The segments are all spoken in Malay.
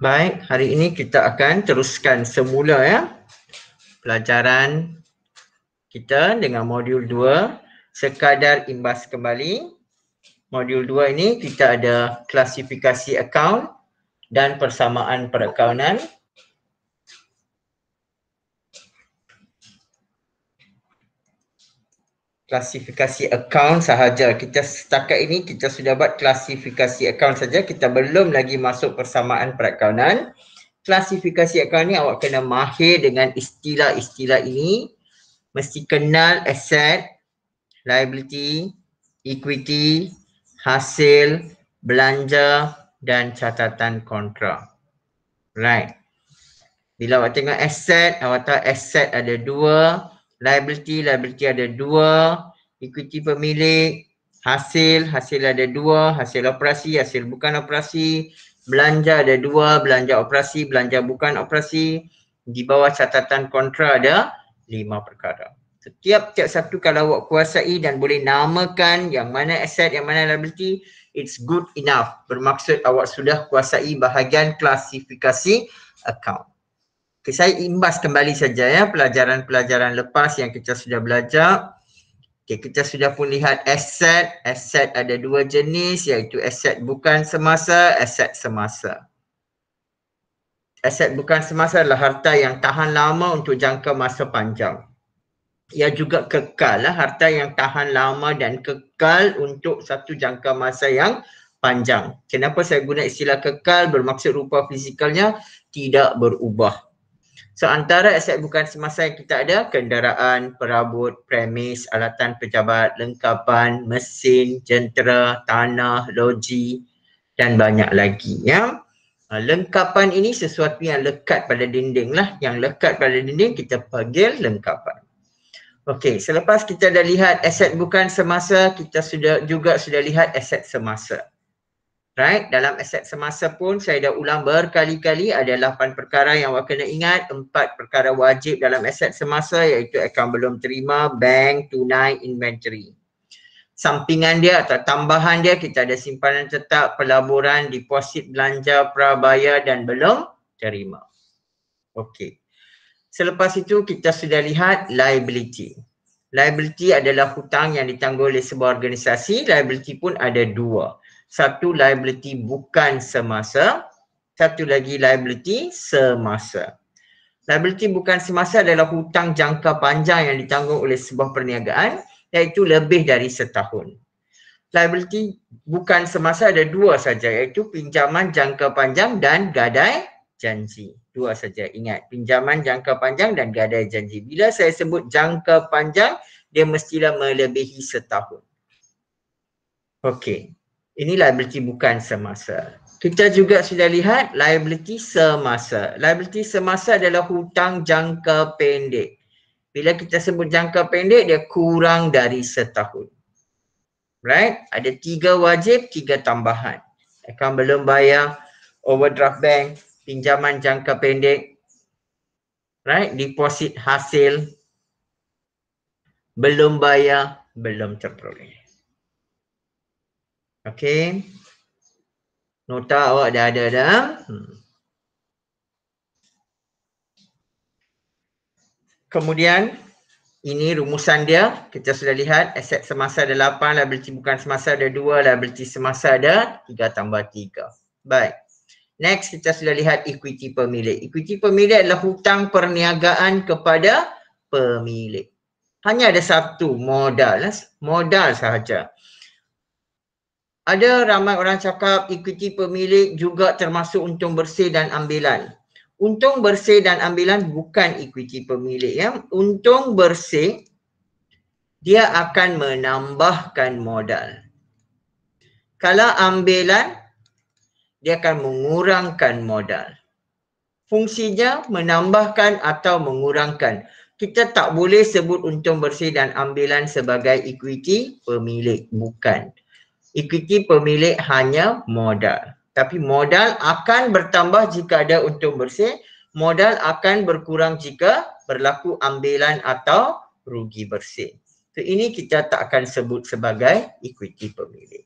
Baik, hari ini kita akan teruskan semula ya pelajaran kita dengan modul 2 sekadar imbas kembali. Modul 2 ini kita ada klasifikasi akaun dan persamaan perakaunan. klasifikasi account sahaja. Kita setakat ini kita sudah buat klasifikasi account saja. Kita belum lagi masuk persamaan perakaunan. Klasifikasi account ni awak kena mahir dengan istilah-istilah ini. Mesti kenal aset, liability, equity, hasil, belanja dan catatan kontra. Right. Bila awak tengok aset, awak tahu aset ada dua liability liability ada dua equity pemilik hasil hasil ada dua hasil operasi hasil bukan operasi belanja ada dua belanja operasi belanja bukan operasi di bawah catatan kontra ada lima perkara setiap tiap satu kalau awak kuasai dan boleh namakan yang mana aset yang mana liability it's good enough bermaksud awak sudah kuasai bahagian klasifikasi account Okay, saya imbas kembali saja ya pelajaran-pelajaran lepas yang kita sudah belajar. Okay, kita sudah pun lihat aset. Aset ada dua jenis iaitu aset bukan semasa, aset semasa. Aset bukan semasa adalah harta yang tahan lama untuk jangka masa panjang. Ia juga kekal lah, harta yang tahan lama dan kekal untuk satu jangka masa yang panjang. Kenapa saya guna istilah kekal bermaksud rupa fizikalnya tidak berubah. So antara aset bukan semasa yang kita ada, kenderaan, perabot, premis, alatan pejabat, lengkapan, mesin, jentera, tanah, logi dan banyak lagi. Ya. Ah, lengkapan ini sesuatu yang lekat pada dinding lah. Yang lekat pada dinding kita panggil lengkapan. Okey, selepas kita dah lihat aset bukan semasa, kita sudah juga sudah lihat aset semasa. Right? Dalam aset semasa pun saya dah ulang berkali-kali ada lapan perkara yang awak kena ingat. Empat perkara wajib dalam aset semasa iaitu akaun belum terima, bank, tunai, inventory. Sampingan dia atau tambahan dia kita ada simpanan tetap, pelaburan, deposit belanja, prabaya dan belum terima. Okey. Selepas itu kita sudah lihat liability. Liability adalah hutang yang ditanggung oleh sebuah organisasi. Liability pun ada dua satu liability bukan semasa, satu lagi liability semasa. Liability bukan semasa adalah hutang jangka panjang yang ditanggung oleh sebuah perniagaan iaitu lebih dari setahun. Liability bukan semasa ada dua saja iaitu pinjaman jangka panjang dan gadai janji. Dua saja ingat pinjaman jangka panjang dan gadai janji. Bila saya sebut jangka panjang dia mestilah melebihi setahun. Okey, inilah liability bukan semasa. Kita juga sudah lihat liability semasa. Liability semasa adalah hutang jangka pendek. Bila kita sebut jangka pendek, dia kurang dari setahun. Right? Ada tiga wajib, tiga tambahan. Akan belum bayar overdraft bank, pinjaman jangka pendek. Right? Deposit hasil. Belum bayar, belum terperoleh. Okay, Nota awak dah ada dah. Hmm. Kemudian ini rumusan dia. Kita sudah lihat aset semasa ada 8, liability bukan semasa ada 2, liability semasa ada 3 tambah 3. Baik. Next kita sudah lihat equity pemilik. Equity pemilik adalah hutang perniagaan kepada pemilik. Hanya ada satu modal. Eh, modal sahaja. Ada ramai orang cakap equity pemilik juga termasuk untung bersih dan ambilan. Untung bersih dan ambilan bukan equity pemilik ya. Untung bersih dia akan menambahkan modal. Kalau ambilan dia akan mengurangkan modal. Fungsinya menambahkan atau mengurangkan. Kita tak boleh sebut untung bersih dan ambilan sebagai equity pemilik. Bukan. Equity pemilik hanya modal. Tapi modal akan bertambah jika ada untung bersih. Modal akan berkurang jika berlaku ambilan atau rugi bersih. So, ini kita tak akan sebut sebagai equity pemilik.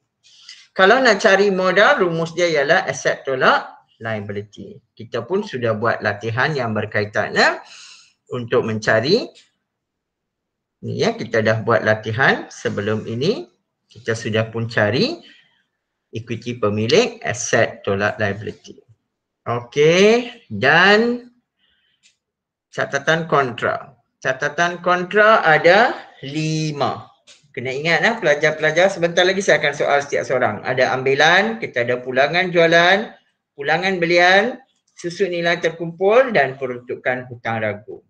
Kalau nak cari modal, rumus dia ialah asset tolak liability. Kita pun sudah buat latihan yang berkaitan eh, untuk mencari Ini ya kita dah buat latihan sebelum ini kita sudah pun cari equity pemilik asset tolak liability. Okey dan catatan kontra. Catatan kontra ada lima. Kena ingat lah pelajar-pelajar sebentar lagi saya akan soal setiap seorang. Ada ambilan, kita ada pulangan jualan, pulangan belian, susun nilai terkumpul dan peruntukan hutang ragu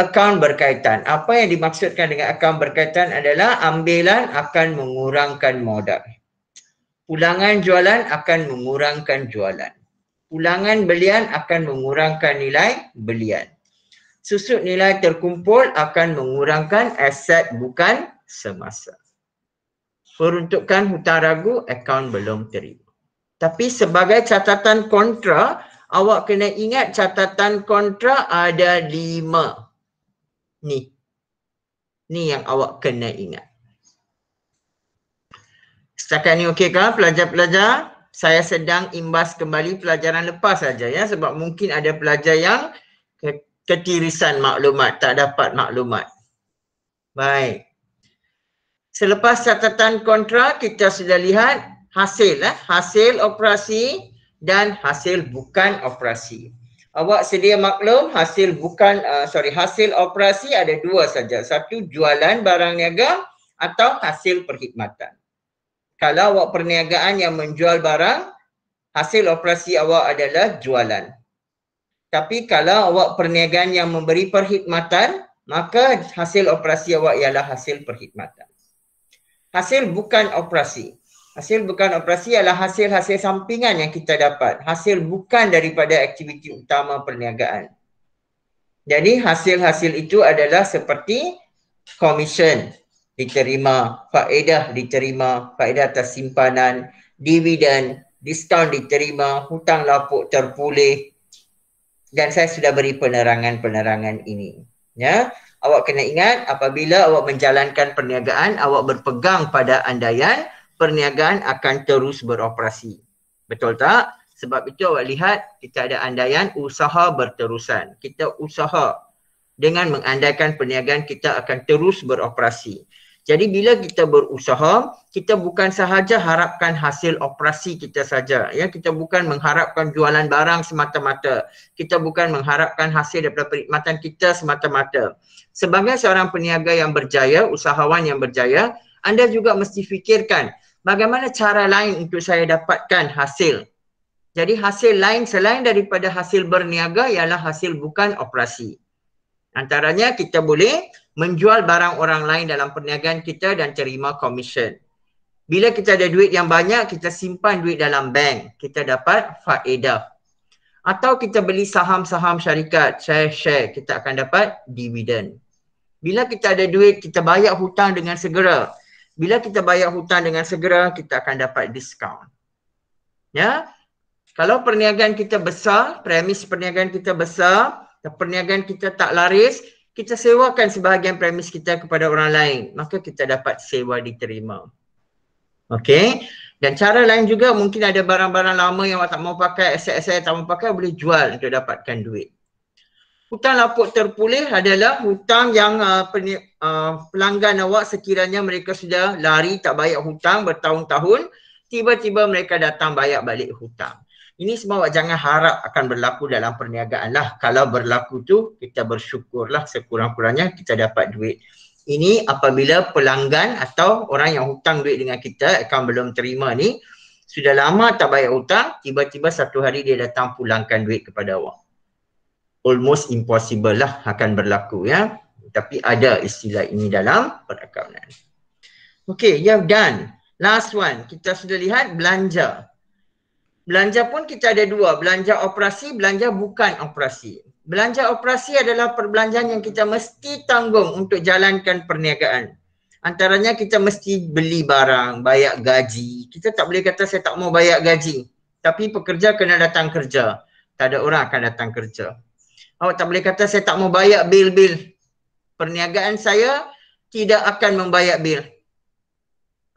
akaun berkaitan. Apa yang dimaksudkan dengan akaun berkaitan adalah ambilan akan mengurangkan modal. Pulangan jualan akan mengurangkan jualan. Pulangan belian akan mengurangkan nilai belian. Susut nilai terkumpul akan mengurangkan aset bukan semasa. Peruntukan hutang ragu, akaun belum terima. Tapi sebagai catatan kontra, awak kena ingat catatan kontra ada lima ni. Ni yang awak kena ingat. Setakat ni okey kan pelajar-pelajar? Saya sedang imbas kembali pelajaran lepas saja ya sebab mungkin ada pelajar yang ketirisan maklumat, tak dapat maklumat. Baik. Selepas catatan kontra kita sudah lihat hasil eh? hasil operasi dan hasil bukan operasi. Awak sedia maklum hasil bukan uh, sorry hasil operasi ada dua saja. Satu jualan barang niaga atau hasil perkhidmatan. Kalau awak perniagaan yang menjual barang, hasil operasi awak adalah jualan. Tapi kalau awak perniagaan yang memberi perkhidmatan, maka hasil operasi awak ialah hasil perkhidmatan. Hasil bukan operasi. Hasil bukan operasi ialah hasil-hasil sampingan yang kita dapat. Hasil bukan daripada aktiviti utama perniagaan. Jadi hasil-hasil itu adalah seperti komisen diterima, faedah diterima, faedah atas simpanan, dividen, diskaun diterima, hutang lapuk terpulih. Dan saya sudah beri penerangan-penerangan ini. Ya, awak kena ingat apabila awak menjalankan perniagaan, awak berpegang pada andaian perniagaan akan terus beroperasi. Betul tak? Sebab itu awak lihat kita ada andaian usaha berterusan. Kita usaha dengan mengandaikan perniagaan kita akan terus beroperasi. Jadi bila kita berusaha, kita bukan sahaja harapkan hasil operasi kita saja. Ya, kita bukan mengharapkan jualan barang semata-mata. Kita bukan mengharapkan hasil daripada perkhidmatan kita semata-mata. Sebagai seorang peniaga yang berjaya, usahawan yang berjaya, anda juga mesti fikirkan bagaimana cara lain untuk saya dapatkan hasil. Jadi hasil lain selain daripada hasil berniaga ialah hasil bukan operasi. Antaranya kita boleh menjual barang orang lain dalam perniagaan kita dan terima komisen. Bila kita ada duit yang banyak, kita simpan duit dalam bank. Kita dapat faedah. Atau kita beli saham-saham syarikat, share-share, kita akan dapat dividen. Bila kita ada duit, kita bayar hutang dengan segera bila kita bayar hutang dengan segera kita akan dapat diskaun ya kalau perniagaan kita besar premis perniagaan kita besar perniagaan kita tak laris kita sewakan sebahagian premis kita kepada orang lain maka kita dapat sewa diterima okey dan cara lain juga mungkin ada barang-barang lama yang awak tak mau pakai aset-aset yang tak mau pakai boleh jual untuk dapatkan duit hutang lapuk terpulih adalah hutang yang uh, peni, uh, pelanggan awak sekiranya mereka sudah lari tak bayar hutang bertahun-tahun tiba-tiba mereka datang bayar balik hutang. Ini semua awak jangan harap akan berlaku dalam perniagaan lah. Kalau berlaku tu kita bersyukurlah sekurang-kurangnya kita dapat duit. Ini apabila pelanggan atau orang yang hutang duit dengan kita akan belum terima ni sudah lama tak bayar hutang tiba-tiba satu hari dia datang pulangkan duit kepada awak almost impossible lah akan berlaku ya. Tapi ada istilah ini dalam perakaman. Okay, you have done. Last one, kita sudah lihat belanja. Belanja pun kita ada dua, belanja operasi, belanja bukan operasi. Belanja operasi adalah perbelanjaan yang kita mesti tanggung untuk jalankan perniagaan. Antaranya kita mesti beli barang, bayar gaji. Kita tak boleh kata saya tak mau bayar gaji. Tapi pekerja kena datang kerja. Tak ada orang akan datang kerja. Awak tak boleh kata saya tak mau bayar bil-bil. Perniagaan saya tidak akan membayar bil.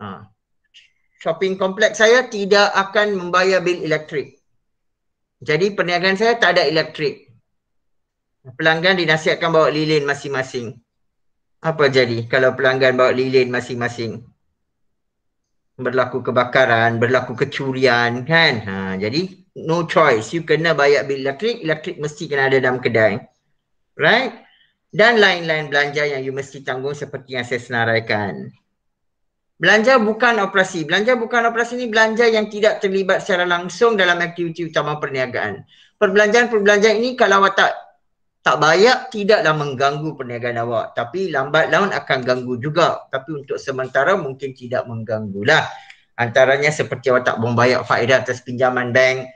Ha. Shopping kompleks saya tidak akan membayar bil elektrik. Jadi perniagaan saya tak ada elektrik. Pelanggan dinasihatkan bawa lilin masing-masing. Apa jadi kalau pelanggan bawa lilin masing-masing? berlaku kebakaran, berlaku kecurian kan. Ha, jadi no choice. You kena bayar bil elektrik. Elektrik mesti kena ada dalam kedai. Right? Dan lain-lain belanja yang you mesti tanggung seperti yang saya senaraikan. Belanja bukan operasi. Belanja bukan operasi ni belanja yang tidak terlibat secara langsung dalam aktiviti utama perniagaan. Perbelanjaan-perbelanjaan ini kalau awak tak tak bayar tidaklah mengganggu perniagaan awak tapi lambat laun akan ganggu juga tapi untuk sementara mungkin tidak mengganggulah antaranya seperti awak tak membayar faedah atas pinjaman bank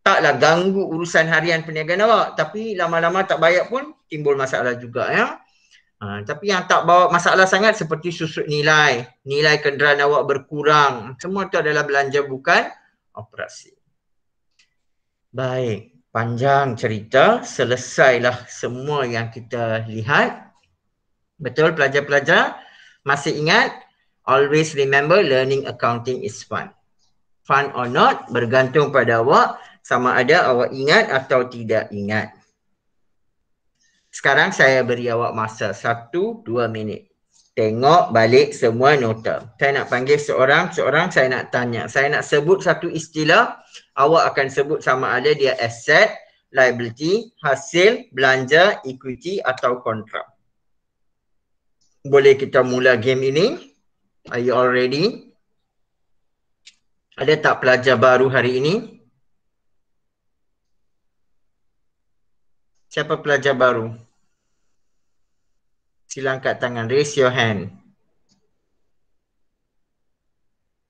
taklah ganggu urusan harian perniagaan awak tapi lama-lama tak bayar pun timbul masalah juga ya ha, tapi yang tak bawa masalah sangat seperti susut nilai nilai kenderaan awak berkurang semua itu adalah belanja bukan operasi baik panjang cerita selesailah semua yang kita lihat betul pelajar-pelajar masih ingat always remember learning accounting is fun fun or not bergantung pada awak sama ada awak ingat atau tidak ingat sekarang saya beri awak masa satu dua minit tengok balik semua nota saya nak panggil seorang seorang saya nak tanya saya nak sebut satu istilah awak akan sebut sama ada dia asset, liability, hasil, belanja, equity atau kontrak. Boleh kita mula game ini? Are you all ready? Ada tak pelajar baru hari ini? Siapa pelajar baru? Sila angkat tangan. Raise your hand.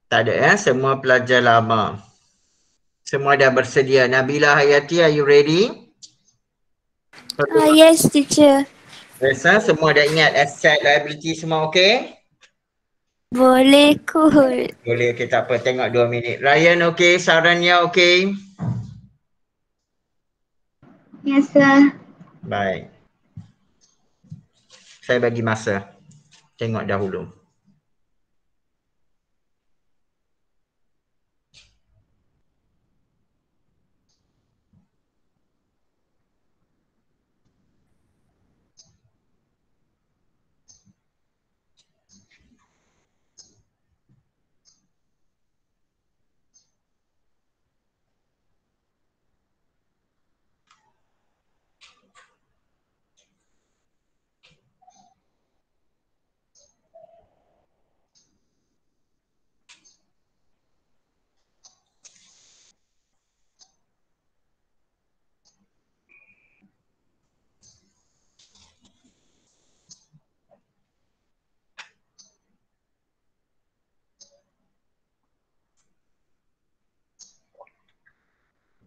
Tak ada ya? Semua pelajar Lama. Semua dah bersedia. Nabilah Hayati, are you ready? Uh, yes, teacher. Rasa semua dah ingat asset liability semua okey? Boleh kot. Boleh, kita tak apa. Tengok dua minit. Ryan okey, sarannya okey? Yes, sir. Baik. Saya bagi masa. Tengok dahulu.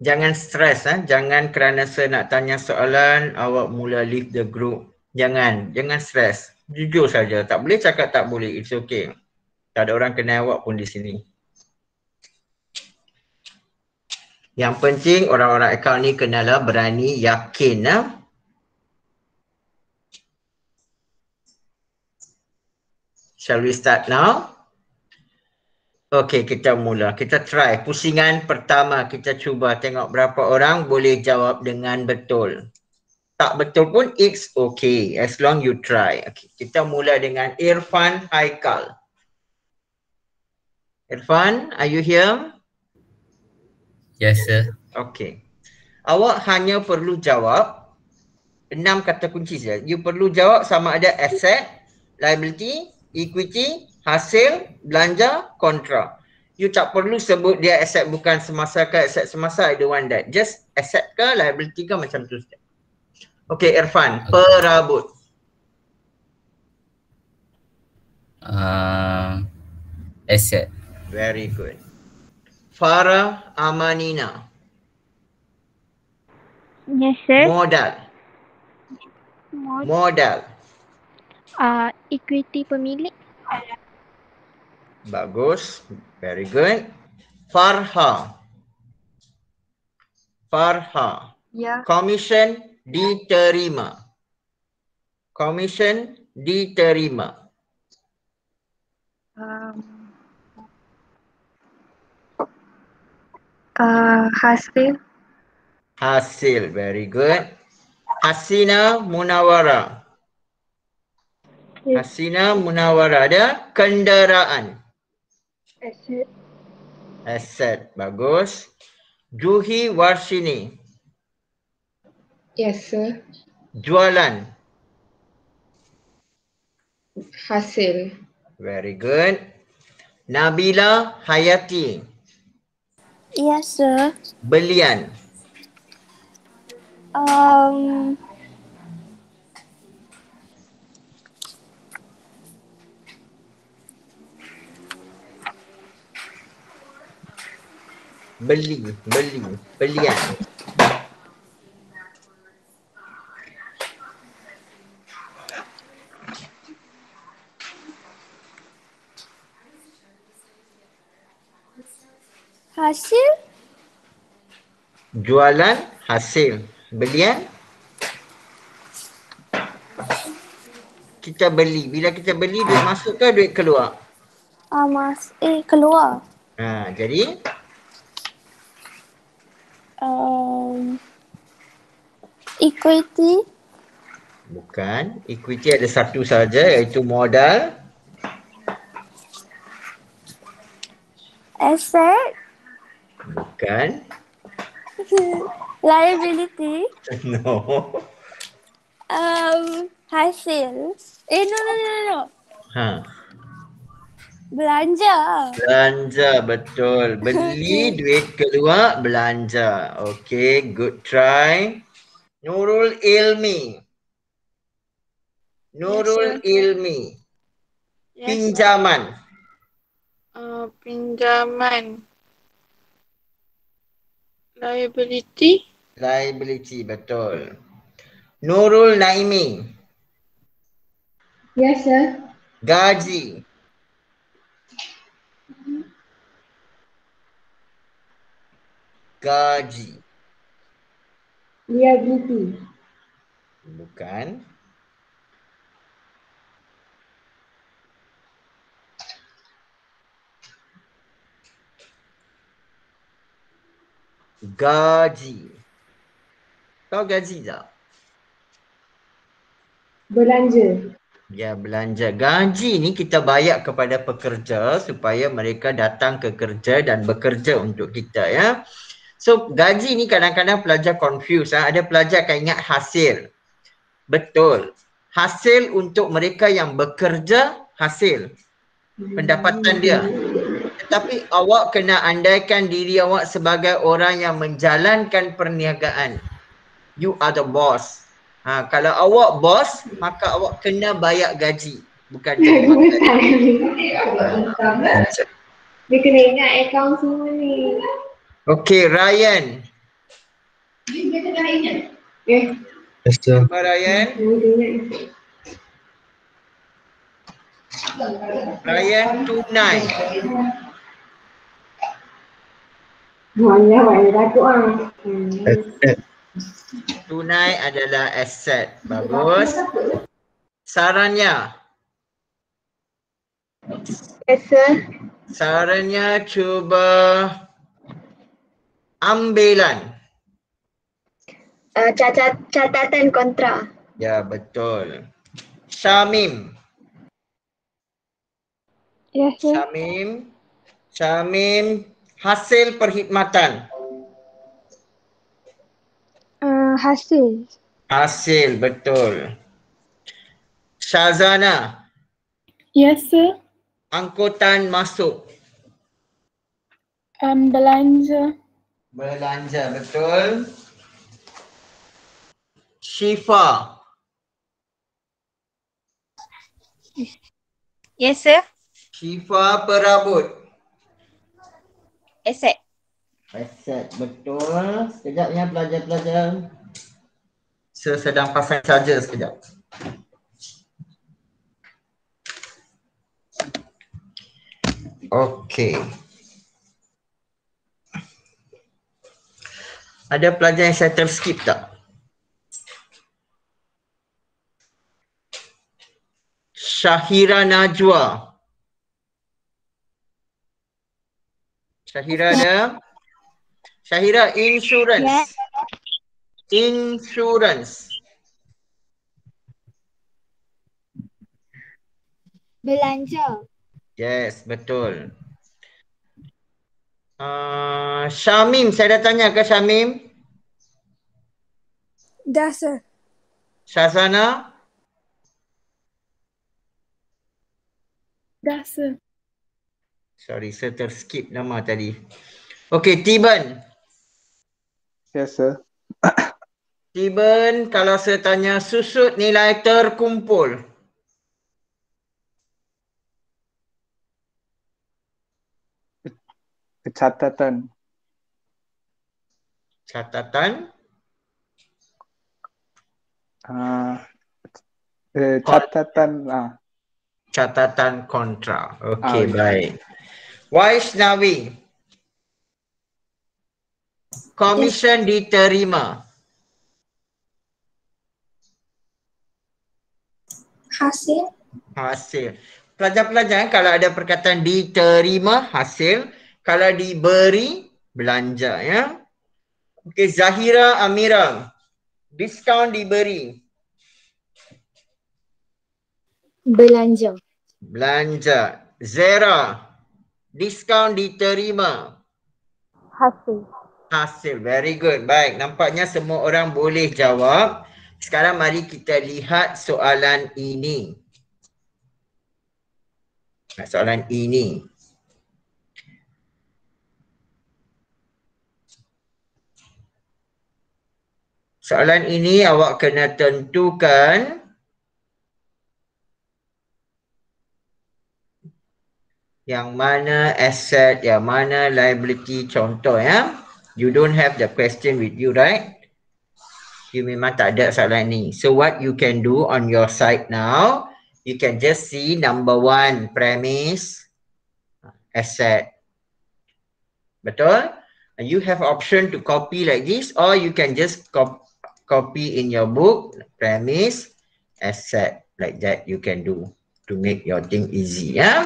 jangan stres ha. Eh. jangan kerana saya nak tanya soalan awak mula leave the group jangan jangan stres jujur saja tak boleh cakap tak boleh it's okay tak ada orang kenal awak pun di sini yang penting orang-orang account ni kenalah berani yakin eh. shall we start now Okey, kita mula. Kita try. Pusingan pertama kita cuba tengok berapa orang boleh jawab dengan betul. Tak betul pun it's okay as long you try. Okey, kita mula dengan Irfan Haikal. Irfan, are you here? Yes, sir. Okey. Awak hanya perlu jawab enam kata kunci saja. You perlu jawab sama ada asset, liability, equity, hasil belanja kontra you tak perlu sebut dia aset bukan semasa ke aset semasa I don't want that just aset ke liability ke macam tu saja Irfan okay. perabot uh, ah, aset very good Farah Amanina Yes, sir. Modal. Modal. Uh, equity pemilik. Bagus. Very good. Farha. Farha. Ya. Commission diterima. Commission diterima. Um, uh, hasil. Hasil. Very good. Hasina Munawara. Ya. Hasina Munawara ada kenderaan. Asset. Asset. Bagus. Juhi Warsini. Yes, sir. Jualan. Hasil. Very good. Nabila Hayati. Yes, sir. Belian. Um, beli, beli, belian. Hasil? Jualan, hasil. Belian? Kita beli. Bila kita beli, duit masuk ke duit keluar? Ah, mas. Eh, keluar. Ha, jadi? um, equity bukan equity ada satu saja iaitu modal asset bukan liability no um hasil eh no no no no ha Belanja. Belanja, betul. Beli duit keluar, belanja. Okay, good try. Nurul Ilmi. Nurul yes, Ilmi. Yes, pinjaman. Uh, pinjaman. Liability. Liability, betul. Nurul Naimi. Yes, sir. Gaji. gaji. Ya, gitu. Bukan. Gaji. Tahu gaji tak? Belanja. Ya, belanja. Gaji ni kita bayar kepada pekerja supaya mereka datang ke kerja dan bekerja untuk kita ya. Uh, So gaji ni kadang-kadang pelajar confused. Ha? Ada pelajar akan ingat hasil. Betul. Hasil untuk mereka yang bekerja, hasil. Pendapatan dia. Tetapi awak kena andaikan diri awak sebagai orang yang menjalankan perniagaan. You are the boss. Ha, kalau awak bos, maka awak kena bayar gaji. Bukan dia. Dia kena ingat account semua ni. Okay, Ryan. Yes, sir. Hi, Ryan. Ryan, two nine. Asset. Tunai adalah aset. Bagus. Sarannya. Yes, sir. Sarannya cuba ambilan. Uh, eh, catat catatan kontra. Ya, betul. Samim. Ya, ya. Samim. Samim. Hasil perkhidmatan. Uh, hasil. Hasil, betul. Shazana. Ya, sir. Angkutan masuk. Um, belanja. Belanja betul. Shifa. Yes sir. Shifa perabot. Aset. Aset betul. Sekejap ya pelajar-pelajar. Sir sedang pasang charger sekejap. Okay. ada pelajaran yang saya terskip tak? Syahira Najwa. Syahira ada? Syahira insurance. Insurance. Belanja. Yes, betul. Ah, Syamim, saya dah tanya ke Syamim? Dah, sir. Syazana? Dah, sir. Sorry, saya terskip nama tadi. Okay, Tiban. Yes, sir. Tiban, kalau saya tanya susut nilai terkumpul. Terkumpul. catatan. Catatan. Uh, eh, catatan ah. Catatan kontra. Okey, uh, baik. Wise Nawi. Komisen uh. diterima. Hasil. Hasil. Pelajar-pelajar eh, kalau ada perkataan diterima hasil, kalau diberi belanja ya. Okey Zahira Amira diskaun diberi. Belanja. Belanja. Zera diskaun diterima. Hasil. Hasil. Very good. Baik. Nampaknya semua orang boleh jawab. Sekarang mari kita lihat soalan ini. Soalan ini. Soalan ini awak kena tentukan yang mana asset, yang mana liability contoh ya. You don't have the question with you, right? You memang tak ada soalan ni. So what you can do on your side now, you can just see number one premise asset. Betul? you have option to copy like this or you can just copy copy in your book premise asset like that you can do to make your thing easy ya yeah?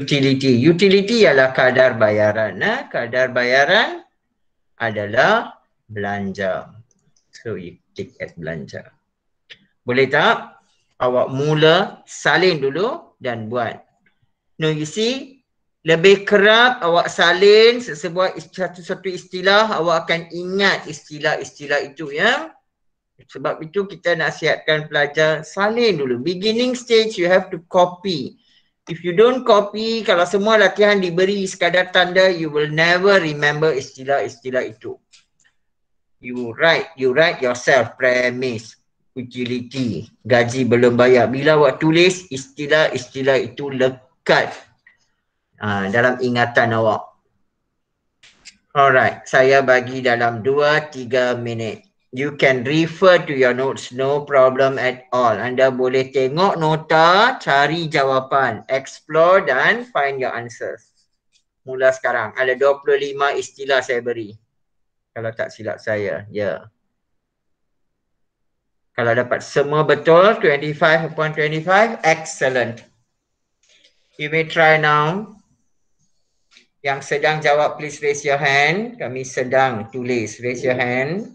utility utility ialah kadar bayaran ya eh? kadar bayaran adalah belanja so you take as belanja boleh tak awak mula salin dulu dan buat now you see lebih kerap awak salin sebuah satu-satu istilah awak akan ingat istilah-istilah itu ya sebab itu kita nasihatkan pelajar salin dulu beginning stage you have to copy if you don't copy kalau semua latihan diberi sekadar tanda you will never remember istilah-istilah itu you write you write yourself premise utility gaji belum bayar bila awak tulis istilah-istilah itu lekat Ah, dalam ingatan awak. Alright, saya bagi dalam 2-3 minit. You can refer to your notes, no problem at all. Anda boleh tengok nota, cari jawapan, explore dan find your answers. Mula sekarang, ada 25 istilah saya beri. Kalau tak silap saya, ya. Yeah. Kalau dapat semua betul, 25 upon 25, excellent. You may try now yang sedang jawab please raise your hand kami sedang tulis raise your hand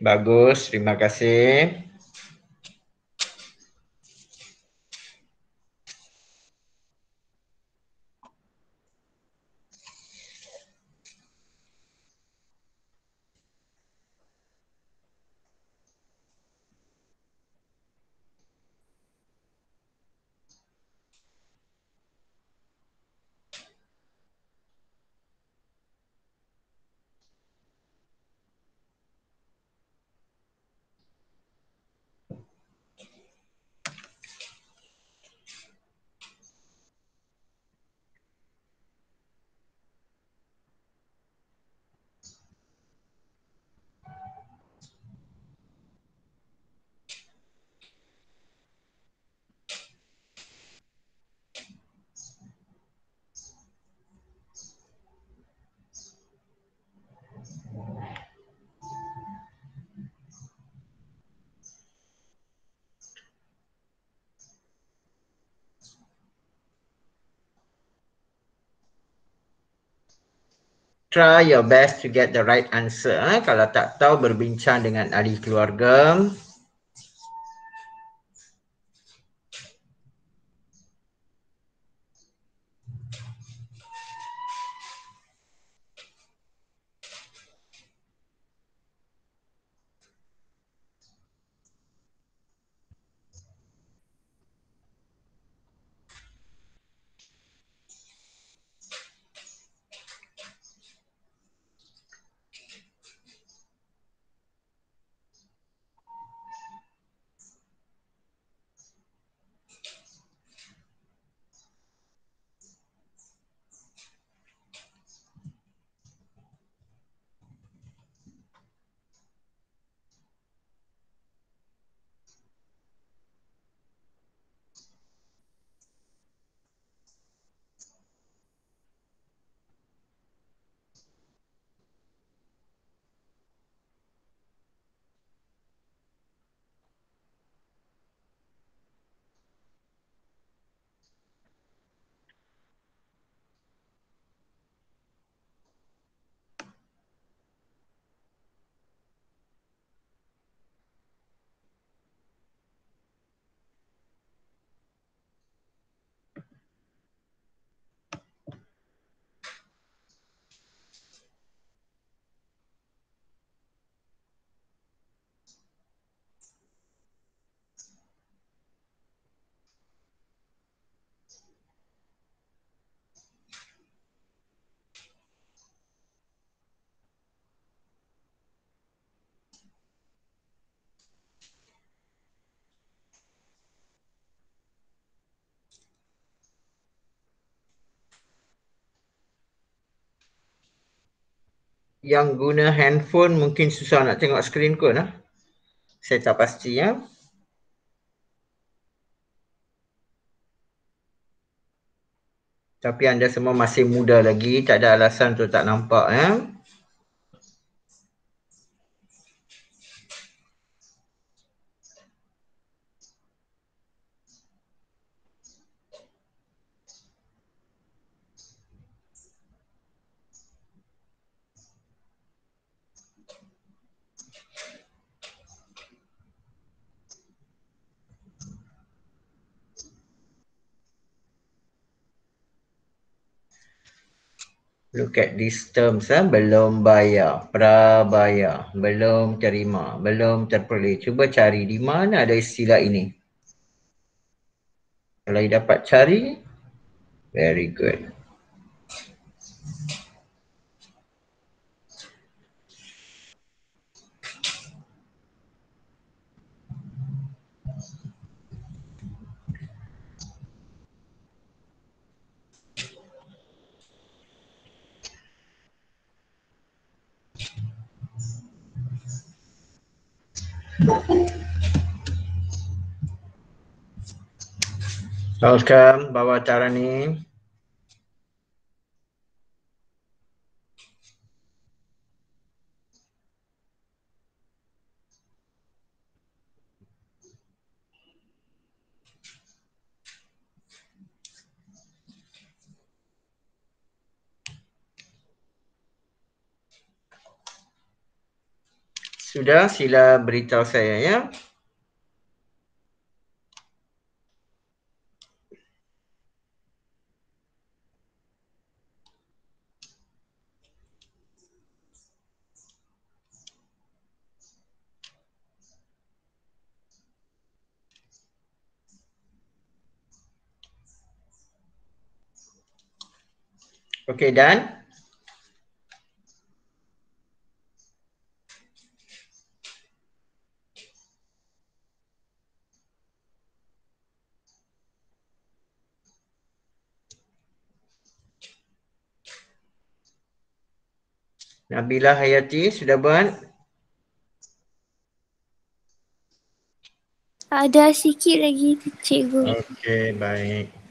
bagus terima kasih try your best to get the right answer. Eh? Kalau tak tahu berbincang dengan ahli keluarga, yang guna handphone mungkin susah nak tengok skrin kot lah. Saya tak pasti ya. Tapi anda semua masih muda lagi, tak ada alasan untuk tak nampak ya. Eh? look at these terms eh? belum bayar, prabayar, belum terima, belum terperoleh. Cuba cari di mana ada istilah ini. Kalau dapat cari, very good. Welcome, Baba Tarani. Sudah, sila beritahu saya ya. Okey dan Nabila Hayati sudah buat? Ada sikit lagi cikgu. Okey, baik.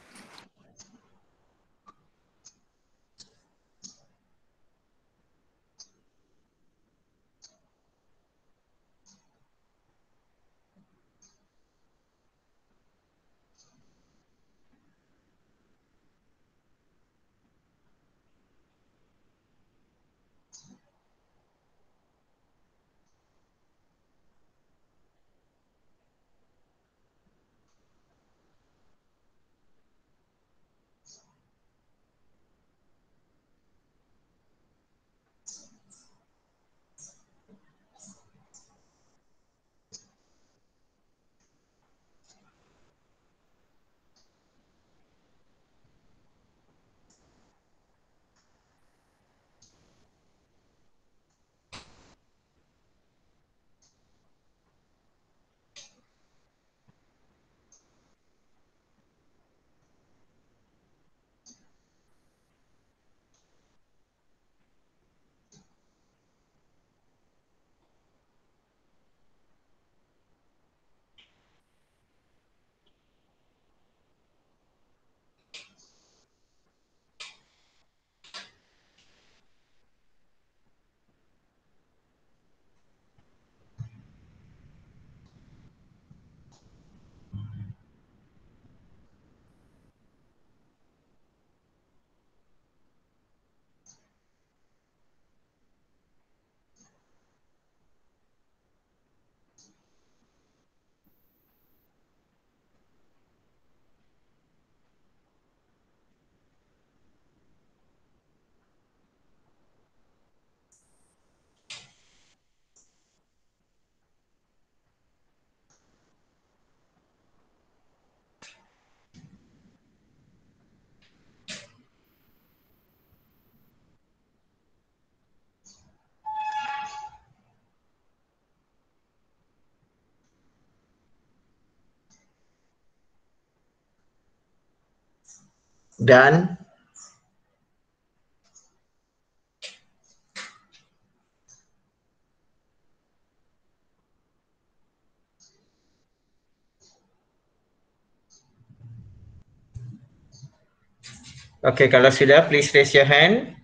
dan Okay, kalau sudah, please raise your hand.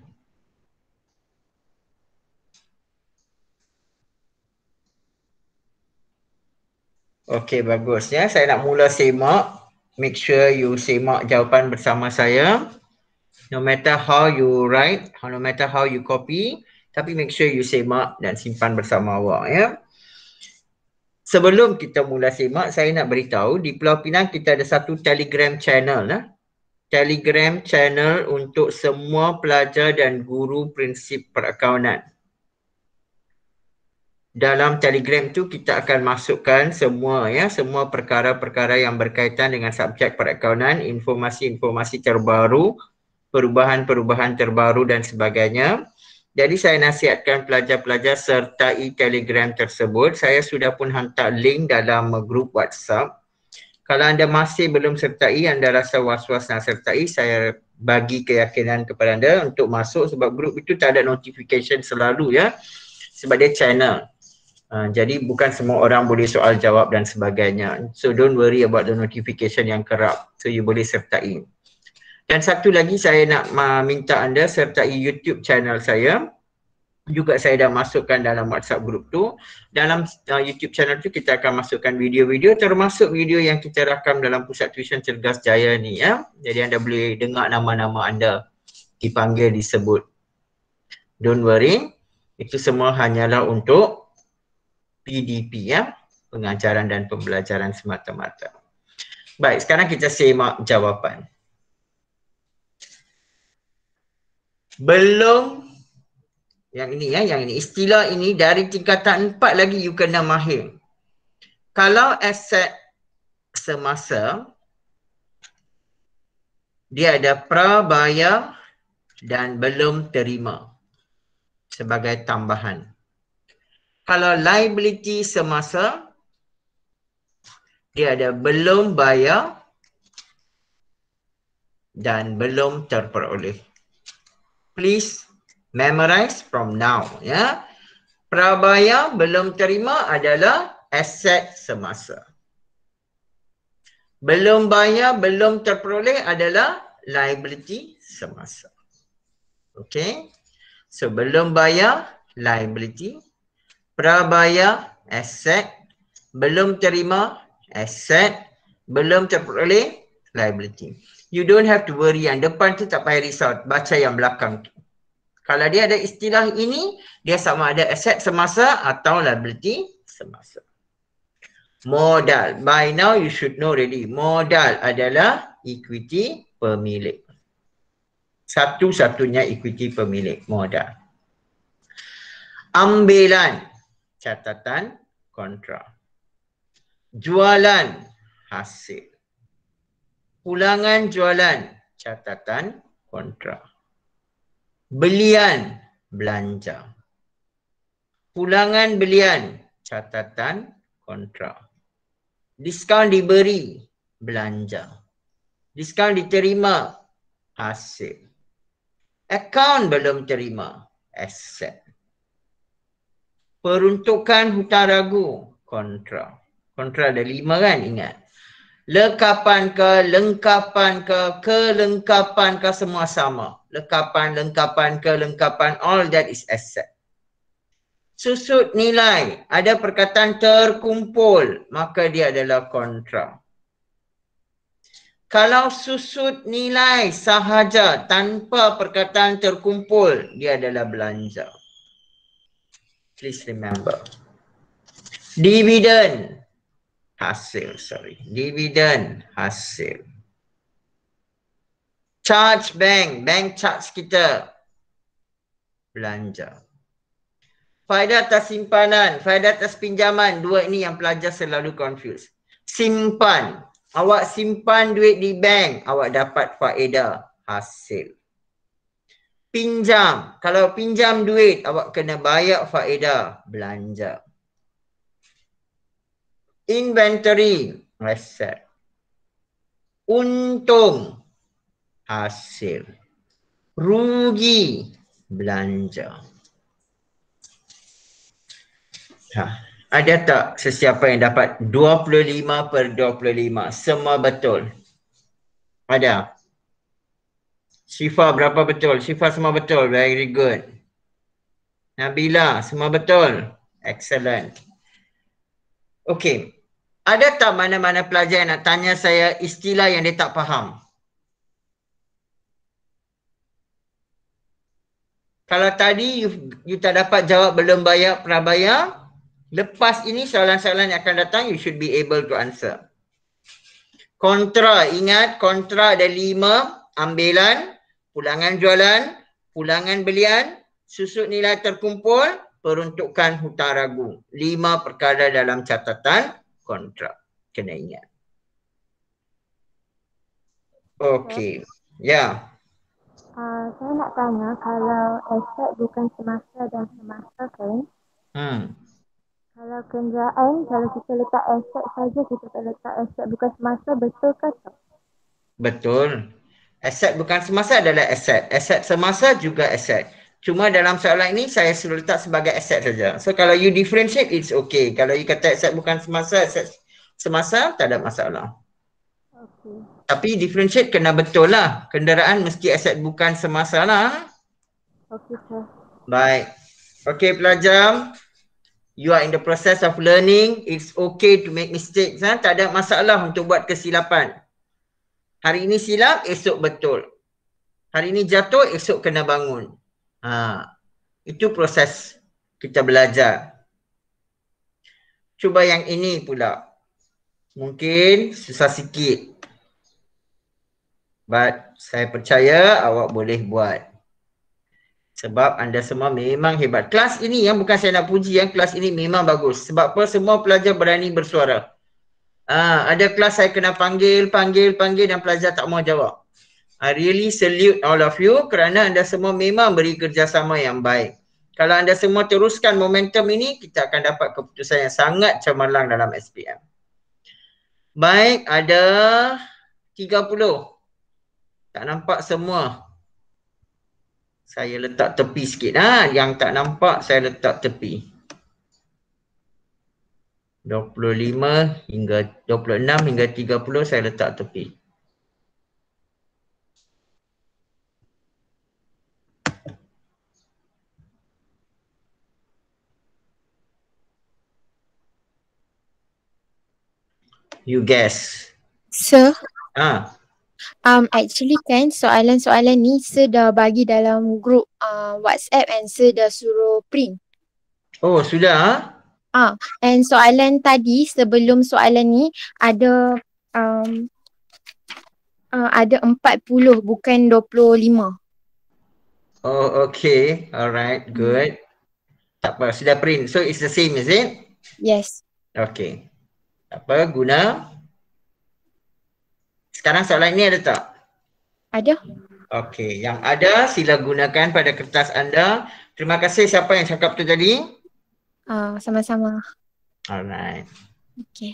Okay, bagus. Ya. Saya nak mula semak make sure you semak jawapan bersama saya. No matter how you write, no matter how you copy, tapi make sure you semak dan simpan bersama awak ya. Sebelum kita mula semak, saya nak beritahu di Pulau Pinang kita ada satu Telegram channel lah. Telegram channel untuk semua pelajar dan guru prinsip perakaunan dalam telegram tu kita akan masukkan semua ya semua perkara-perkara yang berkaitan dengan subjek perakaunan informasi-informasi terbaru perubahan-perubahan terbaru dan sebagainya jadi saya nasihatkan pelajar-pelajar sertai telegram tersebut saya sudah pun hantar link dalam grup whatsapp kalau anda masih belum sertai anda rasa was-was nak sertai saya bagi keyakinan kepada anda untuk masuk sebab grup itu tak ada notification selalu ya sebab dia channel Ha, jadi bukan semua orang boleh soal jawab dan sebagainya. So don't worry about the notification yang kerap. So you boleh sertai. Dan satu lagi saya nak uh, minta anda sertai YouTube channel saya. Juga saya dah masukkan dalam WhatsApp group tu. Dalam uh, YouTube channel tu kita akan masukkan video-video termasuk video yang kita rakam dalam pusat tuition cergas jaya ni ya. Jadi anda boleh dengar nama-nama anda dipanggil disebut. Don't worry. Itu semua hanyalah untuk PDP ya, pengajaran dan pembelajaran semata-mata. Baik, sekarang kita semak jawapan. Belum yang ini ya, yang ini istilah ini dari tingkatan empat lagi you kena mahir. Kalau aset semasa dia ada prabayar dan belum terima sebagai tambahan kalau liability semasa dia ada belum bayar dan belum terperoleh. Please memorize from now ya. Prabaya belum terima adalah aset semasa. Belum bayar, belum terperoleh adalah liability semasa. Okay. So belum bayar, liability prabayar aset belum terima aset belum terperoleh liability you don't have to worry yang depan tu tak payah risau baca yang belakang tu kalau dia ada istilah ini dia sama ada aset semasa atau liability semasa modal by now you should know already modal adalah equity pemilik satu-satunya equity pemilik modal ambilan catatan kontra. Jualan hasil. Pulangan jualan catatan kontra. Belian belanja. Pulangan belian catatan kontra. Diskaun diberi belanja. Diskaun diterima hasil. Akaun belum terima aset peruntukan hutan ragu kontra kontra ada lima kan ingat lekapan ke lengkapan ke kelengkapan ke semua sama lekapan lengkapan ke lengkapan all that is asset susut nilai ada perkataan terkumpul maka dia adalah kontra kalau susut nilai sahaja tanpa perkataan terkumpul dia adalah belanja please remember dividend hasil sorry dividend hasil charge bank bank charge kita belanja faedah atas simpanan faedah atas pinjaman dua ini yang pelajar selalu confuse simpan awak simpan duit di bank awak dapat faedah hasil pinjam. Kalau pinjam duit, awak kena bayar faedah belanja. Inventory, aset. Untung, hasil. Rugi, belanja. Ha. Ada tak sesiapa yang dapat 25 per 25? Semua betul. Ada? Syifa berapa betul? Syifa semua betul. Very good. Nabila semua betul. Excellent. Okay. Ada tak mana-mana pelajar yang nak tanya saya istilah yang dia tak faham? Kalau tadi you, you tak dapat jawab belum bayar, prabayar, lepas ini soalan-soalan yang akan datang you should be able to answer. Kontra, ingat kontra ada lima ambilan pulangan jualan, pulangan belian, susut nilai terkumpul, peruntukan hutang ragu. Lima perkara dalam catatan kontrak. Kena ingat. Okey. Ya. Yeah. Uh, saya nak tanya kalau aset bukan semasa dan semasa kan? Hmm. Kalau kenderaan, kalau kita letak aset saja, kita tak letak aset bukan semasa, betul ke Betul. Aset bukan semasa adalah aset. Aset semasa juga aset. Cuma dalam soalan ini saya selalu letak sebagai aset saja. So kalau you differentiate it's okay. Kalau you kata aset bukan semasa, aset semasa tak ada masalah. Okay. Tapi differentiate kena betul lah. Kenderaan mesti aset bukan semasa lah. Okay Baik. Okay pelajar. You are in the process of learning. It's okay to make mistakes. Ha? Tak ada masalah untuk buat kesilapan. Hari ini silap, esok betul. Hari ini jatuh, esok kena bangun. Ha. Itu proses kita belajar. Cuba yang ini pula. Mungkin susah sikit. But saya percaya awak boleh buat. Sebab anda semua memang hebat. Kelas ini yang bukan saya nak puji yang kelas ini memang bagus. Sebab apa semua pelajar berani bersuara. Ha, ada kelas saya kena panggil, panggil, panggil dan pelajar tak mau jawab. I ha, really salute all of you kerana anda semua memang beri kerjasama yang baik. Kalau anda semua teruskan momentum ini, kita akan dapat keputusan yang sangat cemerlang dalam SPM. Baik, ada 30. Tak nampak semua. Saya letak tepi sikit. Ha? Yang tak nampak, saya letak tepi. 25 hingga 26 hingga 30 saya letak tepi. You guess. Sir. Ah. Ha. Um, actually kan soalan-soalan ni Sir dah bagi dalam group uh, WhatsApp and Sir dah suruh print. Oh sudah? Ha? Ah, and soalan tadi sebelum soalan ni ada um, uh, ada empat puluh bukan dua puluh lima. Oh, okay. Alright, hmm. good. Tak apa, sudah print. So it's the same, is it? Yes. Okay. Tak apa, guna. Sekarang soalan ni ada tak? Ada. Okay, yang ada sila gunakan pada kertas anda. Terima kasih siapa yang cakap tu tadi. Ah, uh, sama-sama. Alright. Okay.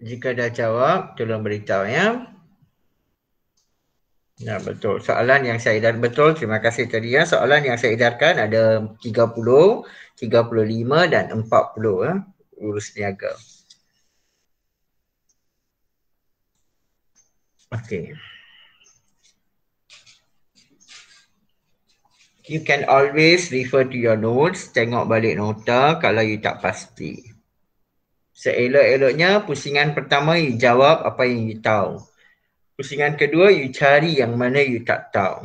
jika dah jawab, tolong beritahu ya. Ya nah, betul. Soalan yang saya edar betul. Terima kasih tadi ya. Soalan yang saya edarkan ada 30, 35 dan 40 ya. Urus niaga. Okay. You can always refer to your notes. Tengok balik nota kalau you tak pasti. Seelok-eloknya pusingan pertama you jawab apa yang you tahu. Pusingan kedua you cari yang mana you tak tahu.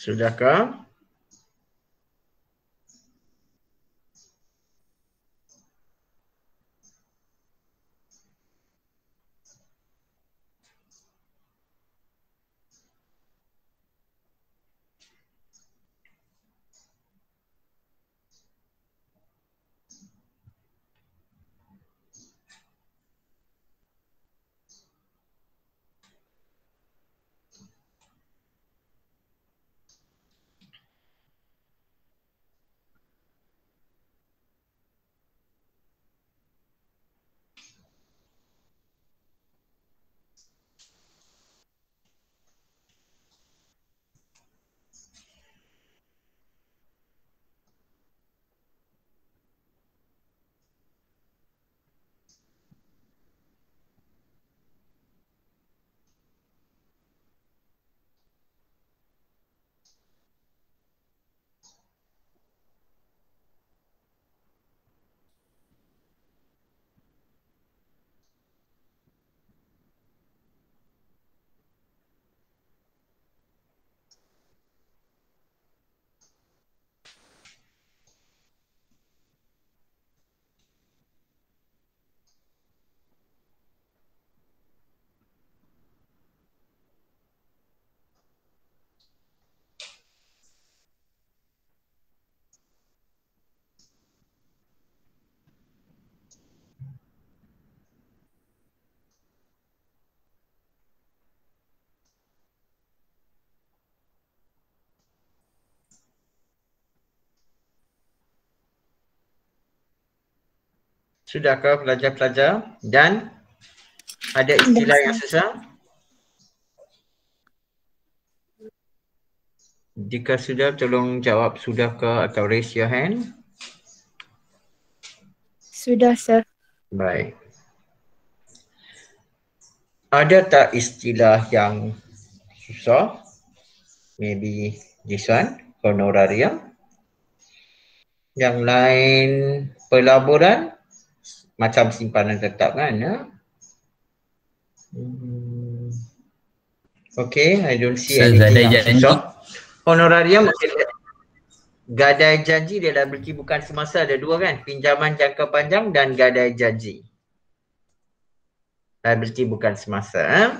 Je suis d'accord. Sudahkah pelajar-pelajar dan ada istilah yang susah? Jika sudah, tolong jawab sudahkah atau raise your hand. Sudah, sir. Baik. Ada tak istilah yang susah? Maybe this one, honorarium. Yang lain, Pelaburan macam simpanan tetap kan ya hmm. Okay, I don't see so, anything yang janji. Shock. Honorarium, gadai janji dia dah beli bukan semasa ada dua kan? Pinjaman jangka panjang dan gadai janji. Dah Liability bukan semasa. Eh?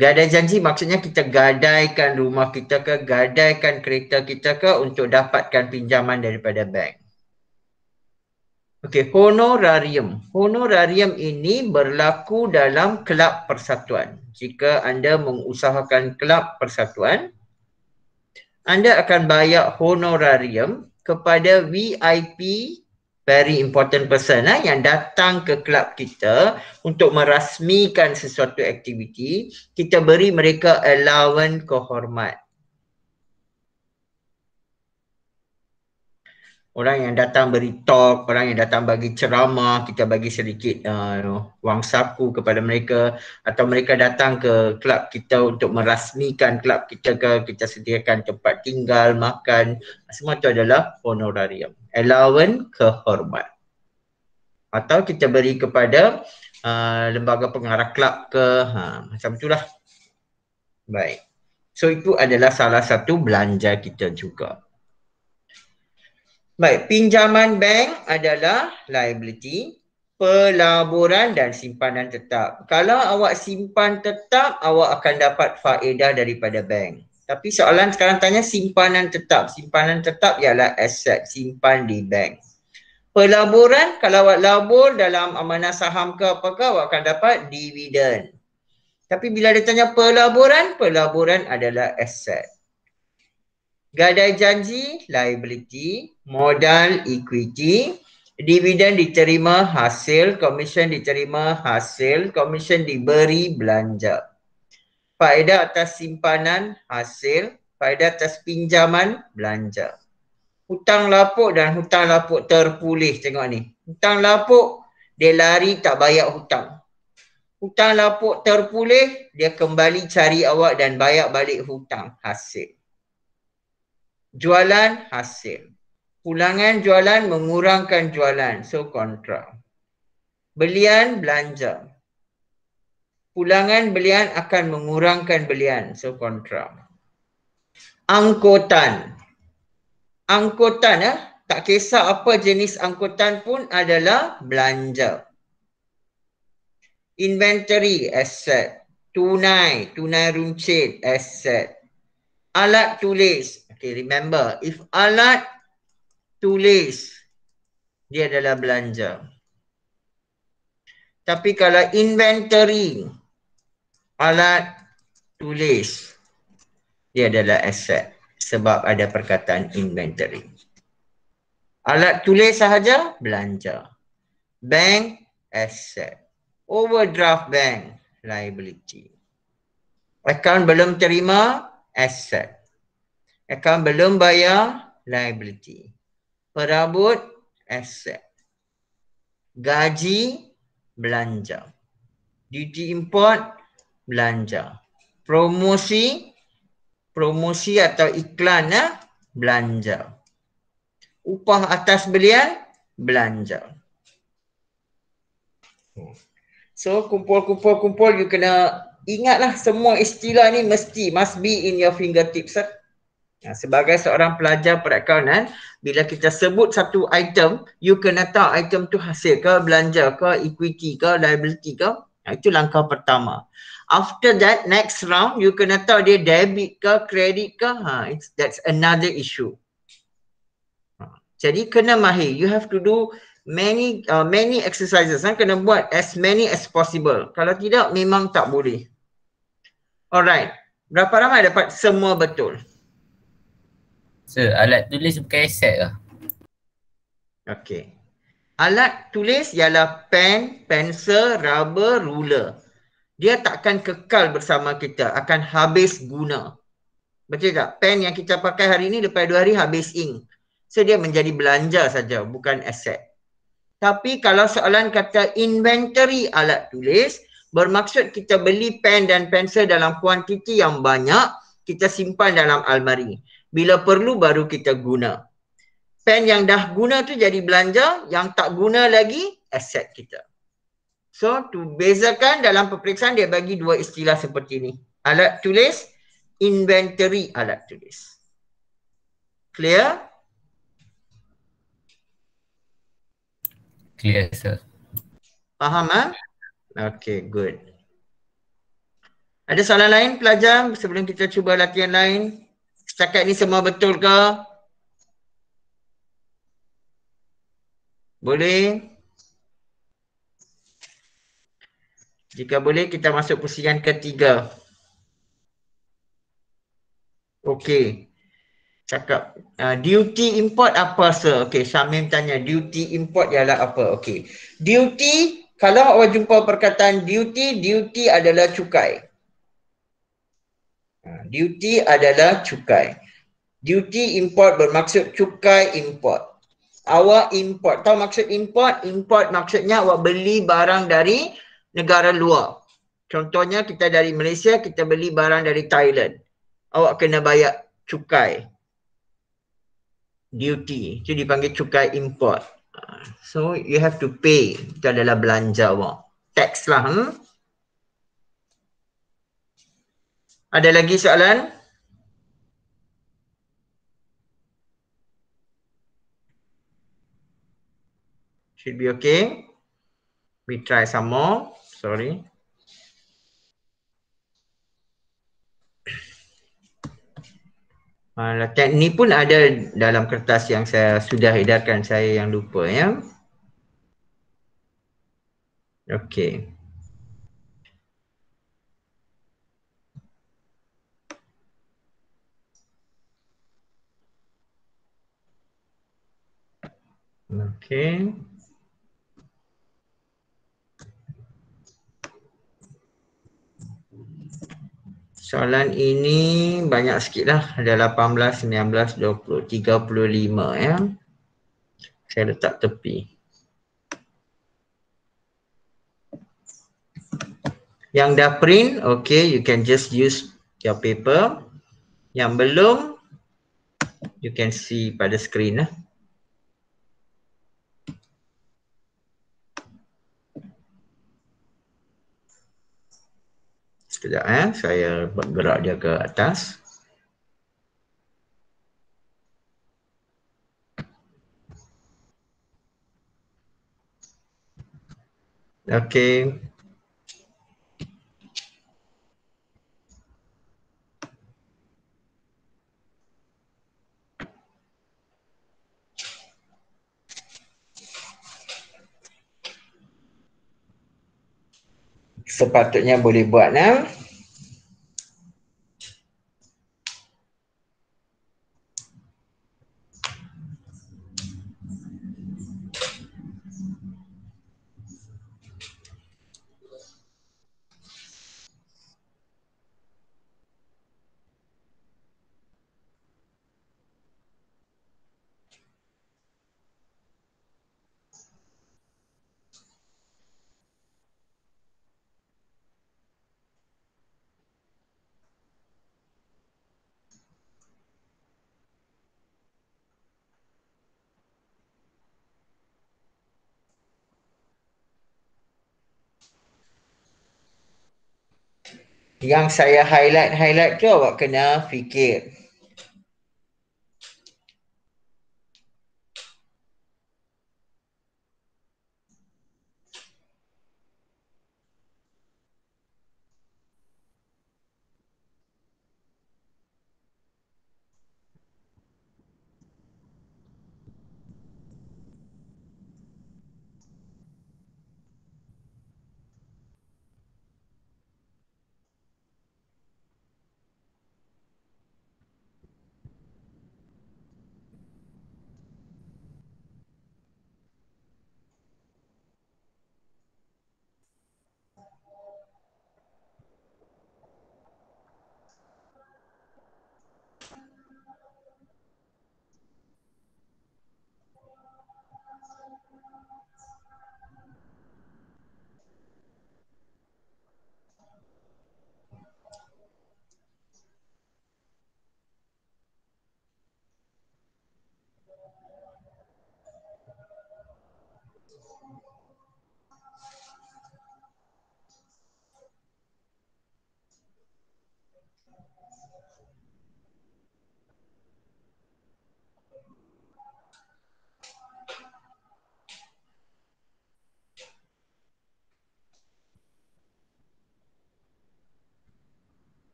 Gadai janji maksudnya kita gadaikan rumah kita ke, gadaikan kereta kita ke untuk dapatkan pinjaman daripada bank. Okey, honorarium. Honorarium ini berlaku dalam kelab persatuan. Jika anda mengusahakan kelab persatuan, anda akan bayar honorarium kepada VIP very important person eh, yang datang ke kelab kita untuk merasmikan sesuatu aktiviti, kita beri mereka allowance kehormat. orang yang datang beri talk, orang yang datang bagi ceramah, kita bagi sedikit uh, wang saku kepada mereka atau mereka datang ke kelab kita untuk merasmikan kelab kita ke, kita sediakan tempat tinggal, makan, semua itu adalah honorarium. Allowance kehormat. Atau kita beri kepada uh, lembaga pengarah kelab ke, ha, macam itulah. Baik. So itu adalah salah satu belanja kita juga. Baik, pinjaman bank adalah liability, pelaburan dan simpanan tetap. Kalau awak simpan tetap, awak akan dapat faedah daripada bank. Tapi soalan sekarang tanya simpanan tetap. Simpanan tetap ialah aset simpan di bank. Pelaburan, kalau awak labur dalam amanah saham ke apakah, awak akan dapat dividen. Tapi bila dia tanya pelaburan, pelaburan adalah aset. Gadai janji, liability, modal, equity, dividen diterima, hasil, komisen diterima, hasil, komisen diberi, belanja. Faedah atas simpanan, hasil, faedah atas pinjaman, belanja. Hutang lapuk dan hutang lapuk terpulih tengok ni. Hutang lapuk dia lari tak bayar hutang. Hutang lapuk terpulih dia kembali cari awak dan bayar balik hutang hasil jualan hasil. Pulangan jualan mengurangkan jualan. So kontrak. Belian belanja. Pulangan belian akan mengurangkan belian. So kontrak. Angkutan. Angkutan Eh? Tak kisah apa jenis angkutan pun adalah belanja. Inventory asset. Tunai. Tunai runcit asset. Alat tulis Okay, remember, if alat tulis, dia adalah belanja. Tapi kalau inventory, alat tulis, dia adalah aset sebab ada perkataan inventory. Alat tulis sahaja, belanja. Bank, aset. Overdraft bank, liability. Account belum terima, aset akan belum bayar liability. Perabot aset. Gaji belanja. Duty import belanja. Promosi promosi atau iklan ya, belanja. Upah atas belian belanja. So kumpul-kumpul-kumpul you kena ingatlah semua istilah ni mesti must be in your fingertips. Eh? Ya, sebagai seorang pelajar perakaunan, bila kita sebut satu item, you kena tahu item tu hasil ke, belanja ke, equity ke, liability ke. Ya, itu langkah pertama. After that, next round, you kena tahu dia debit ke, kredit ke. Ha, it's, that's another issue. Ha, jadi kena mahir. You have to do many uh, many exercises. Kan? Kena buat as many as possible. Kalau tidak, memang tak boleh. Alright. Berapa ramai dapat semua betul? So, alat tulis bukan aset lah. Okay. Alat tulis ialah pen, pensel, rubber, ruler. Dia takkan kekal bersama kita. Akan habis guna. Betul tak? Pen yang kita pakai hari ini lepas dua hari habis ink. So dia menjadi belanja saja bukan aset. Tapi kalau soalan kata inventory alat tulis bermaksud kita beli pen dan pensel dalam kuantiti yang banyak kita simpan dalam almari bila perlu baru kita guna. Pen yang dah guna tu jadi belanja, yang tak guna lagi aset kita. So, tu bezakan dalam peperiksaan dia bagi dua istilah seperti ini. Alat tulis, inventory alat tulis. Clear? Clear, sir. Faham, ha? Okay, good. Ada soalan lain pelajar sebelum kita cuba latihan lain? Cakap ni semua betul ke? Boleh? Jika boleh kita masuk pusingan ketiga. Okey. Cakap uh, duty import apa sir? Okey, Syamim tanya duty import ialah apa? Okey. Duty kalau awak jumpa perkataan duty, duty adalah cukai. Ha, duty adalah cukai. Duty import bermaksud cukai import. Awak import. Tahu maksud import? Import maksudnya awak beli barang dari negara luar. Contohnya kita dari Malaysia, kita beli barang dari Thailand. Awak kena bayar cukai. Duty. Itu dipanggil cukai import. Ha, so you have to pay. Itu adalah belanja awak. Tax lah. Hmm? Ada lagi soalan? Should be okay. We try some more. Sorry. Uh, teknik pun ada dalam kertas yang saya sudah edarkan saya yang lupa ya. Okay. Okay. Soalan ini banyak sikit lah. Ada 18, 19, 20, 35 ya. Saya letak tepi. Yang dah print, okay, you can just use your paper. Yang belum, you can see pada screen lah. Sekejap eh, saya bergerak dia ke atas. Okay, sepatutnya boleh buat. Nah. yang saya highlight highlight tu awak kena fikir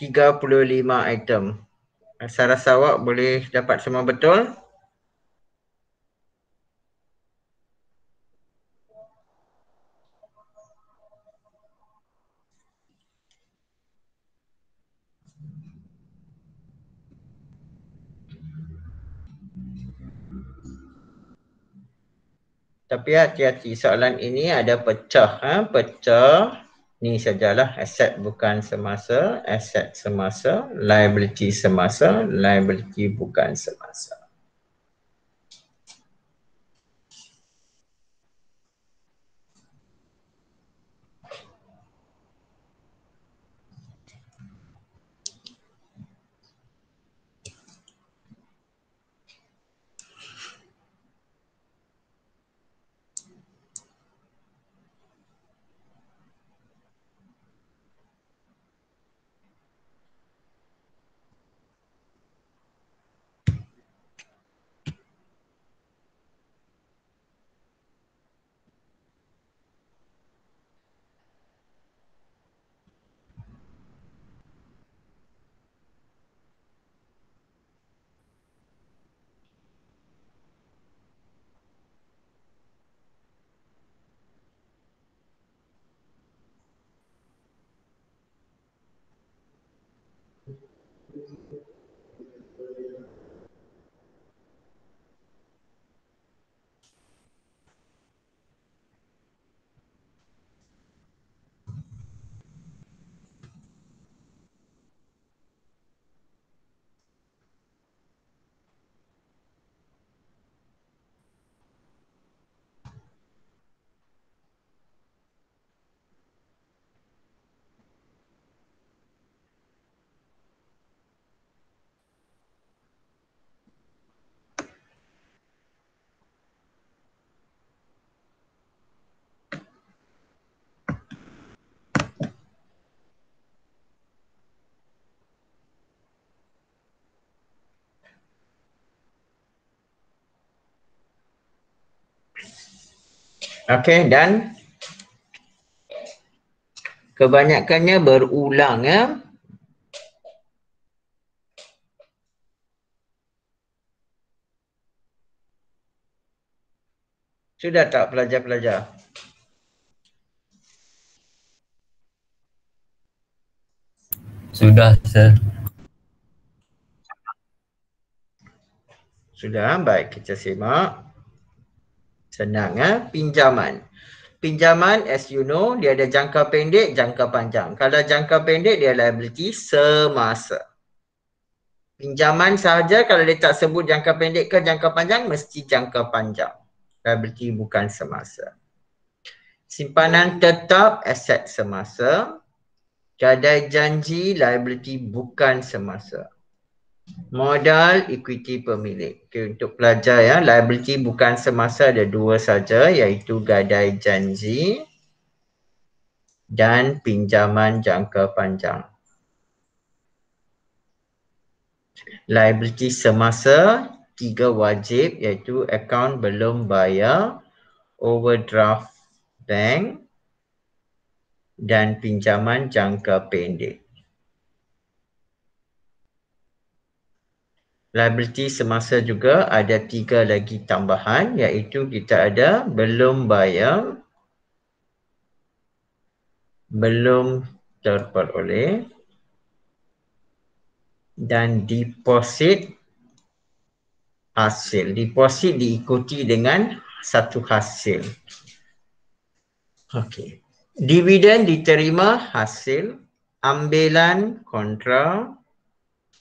35 item. Rasa-rasa awak boleh dapat semua betul? Tapi hati-hati soalan ini ada pecah. Ha? Pecah ni sajalah aset bukan semasa, aset semasa, liability semasa, liability bukan semasa. Okey dan kebanyakannya berulang ya. Sudah tak pelajar-pelajar? Sudah, sir. Sudah, baik. Kita simak. Senang ha? pinjaman. Pinjaman as you know dia ada jangka pendek, jangka panjang. Kalau jangka pendek dia liability semasa. Pinjaman sahaja kalau dia tak sebut jangka pendek ke jangka panjang mesti jangka panjang. Liability bukan semasa. Simpanan tetap aset semasa. Gadai janji liability bukan semasa modal equity pemilik. Okay, untuk pelajar ya, liability bukan semasa ada dua saja iaitu gadai janji dan pinjaman jangka panjang. Liability semasa tiga wajib iaitu akaun belum bayar, overdraft bank dan pinjaman jangka pendek. liability semasa juga ada tiga lagi tambahan iaitu kita ada belum bayar belum terperoleh dan deposit hasil. Deposit diikuti dengan satu hasil. Okey. Dividen diterima hasil ambilan kontra.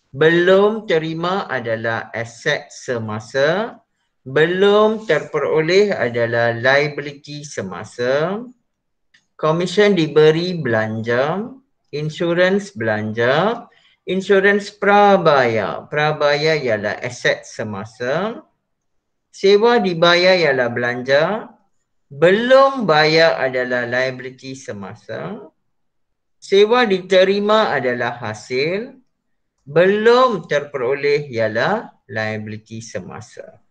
Belum terima adalah aset semasa. Belum terperoleh adalah liability semasa. Komisen diberi belanja. Insurance belanja. Insurance prabayar. Prabayar ialah aset semasa. Sewa dibayar ialah belanja. Belum bayar adalah liability semasa. Sewa diterima adalah hasil belum terperoleh ialah liability semasa.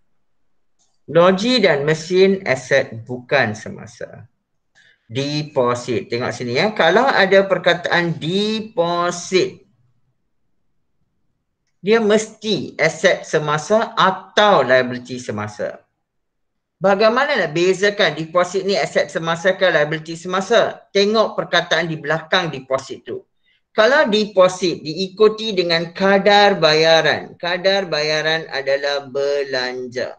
Logi dan mesin aset bukan semasa. Deposit. Tengok sini ya. Kalau ada perkataan deposit, dia mesti aset semasa atau liability semasa. Bagaimana nak bezakan deposit ni aset semasa ke liability semasa? Tengok perkataan di belakang deposit tu kalau deposit diikuti dengan kadar bayaran, kadar bayaran adalah belanja.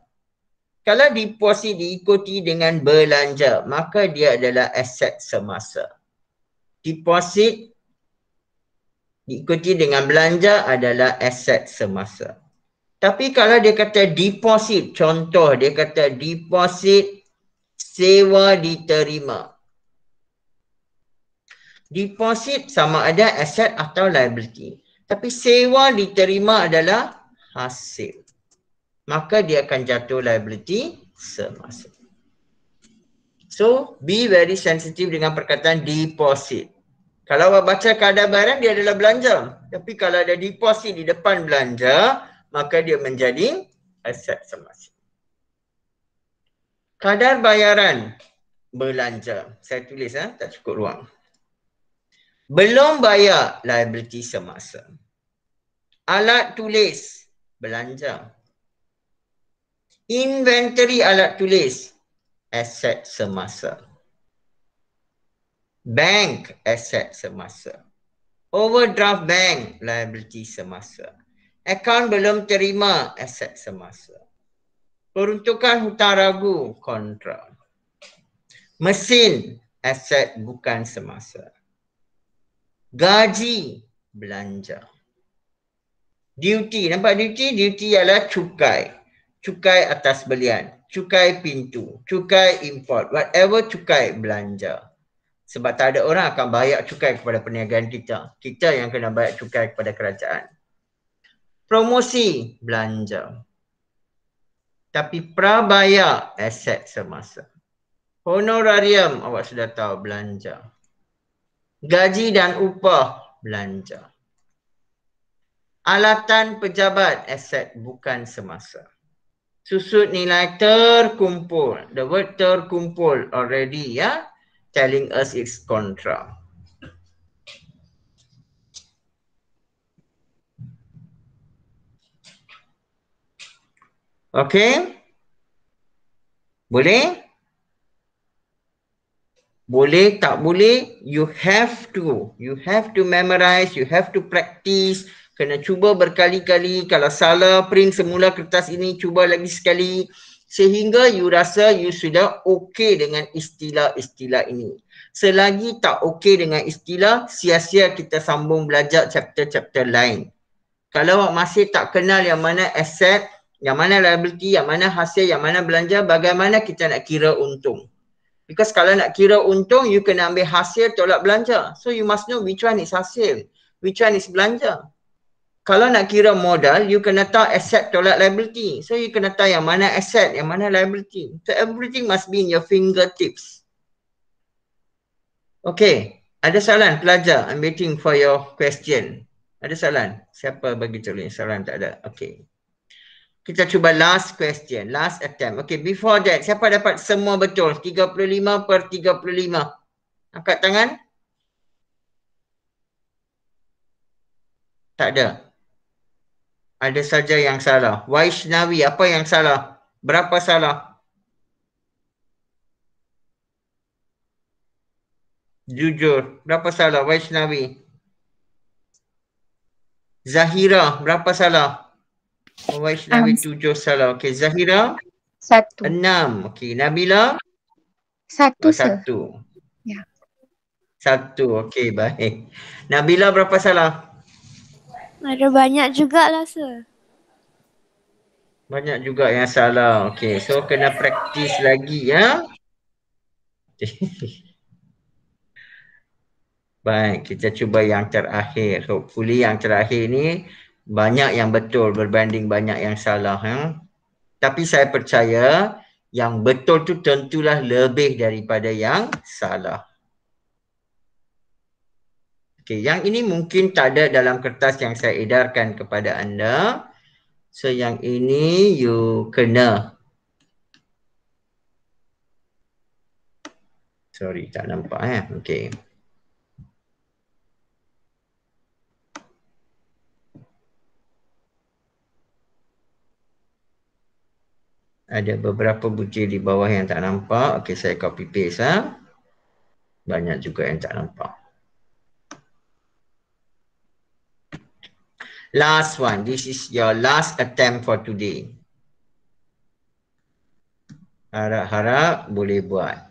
Kalau deposit diikuti dengan belanja, maka dia adalah aset semasa. Deposit diikuti dengan belanja adalah aset semasa. Tapi kalau dia kata deposit, contoh dia kata deposit sewa diterima deposit sama ada aset atau liability. Tapi sewa diterima adalah hasil. Maka dia akan jatuh liability semasa. So, be very sensitive dengan perkataan deposit. Kalau awak baca kadar barang, dia adalah belanja. Tapi kalau ada deposit di depan belanja, maka dia menjadi aset semasa. Kadar bayaran belanja. Saya tulis, ha? tak cukup ruang belum bayar liability semasa. Alat tulis belanja. Inventory alat tulis aset semasa. Bank aset semasa. Overdraft bank liability semasa. Akaun belum terima aset semasa. Peruntukan hutang ragu kontrak. Mesin aset bukan semasa gaji belanja duty nampak duty duty ialah cukai cukai atas belian cukai pintu cukai import whatever cukai belanja sebab tak ada orang akan bayar cukai kepada perniagaan kita kita yang kena bayar cukai kepada kerajaan promosi belanja tapi prabayar aset semasa honorarium awak sudah tahu belanja gaji dan upah belanja. Alatan pejabat aset bukan semasa. Susut nilai terkumpul. The word terkumpul already ya. Yeah? Telling us it's contra. Okay. Boleh? boleh tak boleh you have to you have to memorize you have to practice kena cuba berkali-kali kalau salah print semula kertas ini cuba lagi sekali sehingga you rasa you sudah okay dengan istilah-istilah ini selagi tak okay dengan istilah sia-sia kita sambung belajar chapter-chapter lain kalau awak masih tak kenal yang mana asset yang mana liability yang mana hasil yang mana belanja bagaimana kita nak kira untung Because kalau nak kira untung, you kena ambil hasil tolak belanja. So you must know which one is hasil, which one is belanja. Kalau nak kira modal, you kena tahu asset tolak liability. So you kena tahu yang mana asset, yang mana liability. So everything must be in your fingertips. Okay, ada soalan pelajar? I'm waiting for your question. Ada soalan? Siapa bagi tulis soalan tak ada? Okay kita cuba last question, last attempt. Okay, before that, siapa dapat semua betul? 35 per 35. Angkat tangan. Tak ada. Ada saja yang salah. Waishnavi, apa yang salah? Berapa salah? Jujur, berapa salah Waishnavi? Zahira, berapa salah? Wais Nabi tujuh salah. Okey, Zahira? Satu. Enam. Okey, Nabila? Satu, oh, Satu. Ya. Satu. Okey, baik. Nabila berapa salah? Ada banyak jugalah, Sir. Banyak juga yang salah. Okey, so kena praktis lagi, ya. baik, kita cuba yang terakhir. Hopefully yang terakhir ni banyak yang betul berbanding banyak yang salah ha? tapi saya percaya yang betul tu tentulah lebih daripada yang salah Okay, yang ini mungkin tak ada dalam kertas yang saya edarkan kepada anda so yang ini you kena sorry tak nampak eh Okay. ada beberapa butir di bawah yang tak nampak. Okey, saya copy paste Ha. Banyak juga yang tak nampak. Last one. This is your last attempt for today. Harap-harap boleh buat.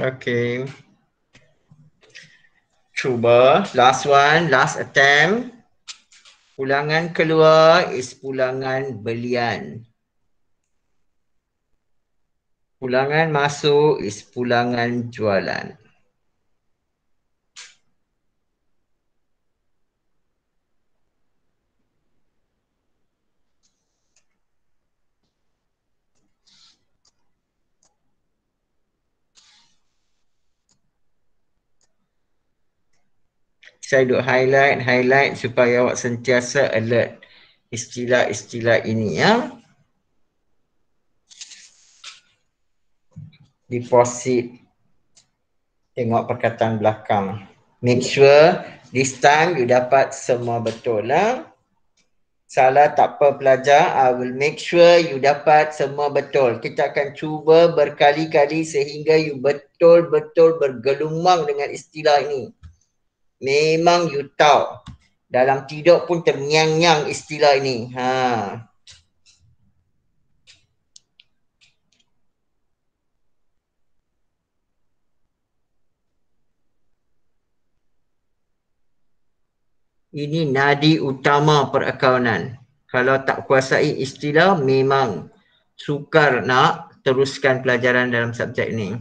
Okay. Cuba. Last one. Last attempt. Pulangan keluar is pulangan belian. Pulangan masuk is pulangan jualan. saya duk highlight highlight supaya awak sentiasa alert istilah-istilah ini ya. Deposit tengok perkataan belakang. Make sure this time you dapat semua betul lah. Salah tak apa pelajar, I will make sure you dapat semua betul. Kita akan cuba berkali-kali sehingga you betul-betul bergelumang dengan istilah ini. Memang you tahu. Dalam tidur pun ternyang-nyang istilah ini. Ha. Ini nadi utama perakaunan. Kalau tak kuasai istilah memang sukar nak teruskan pelajaran dalam subjek ini.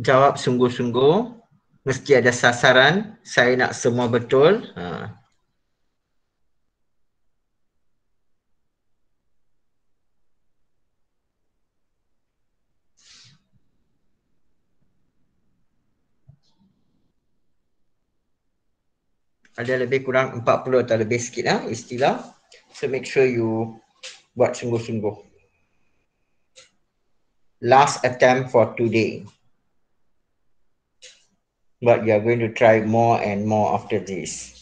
jawab sungguh-sungguh mesti ada sasaran saya nak semua betul ha. ada lebih kurang 40 atau lebih sikit lah istilah so make sure you buat sungguh-sungguh last attempt for today but you are going to try more and more after this.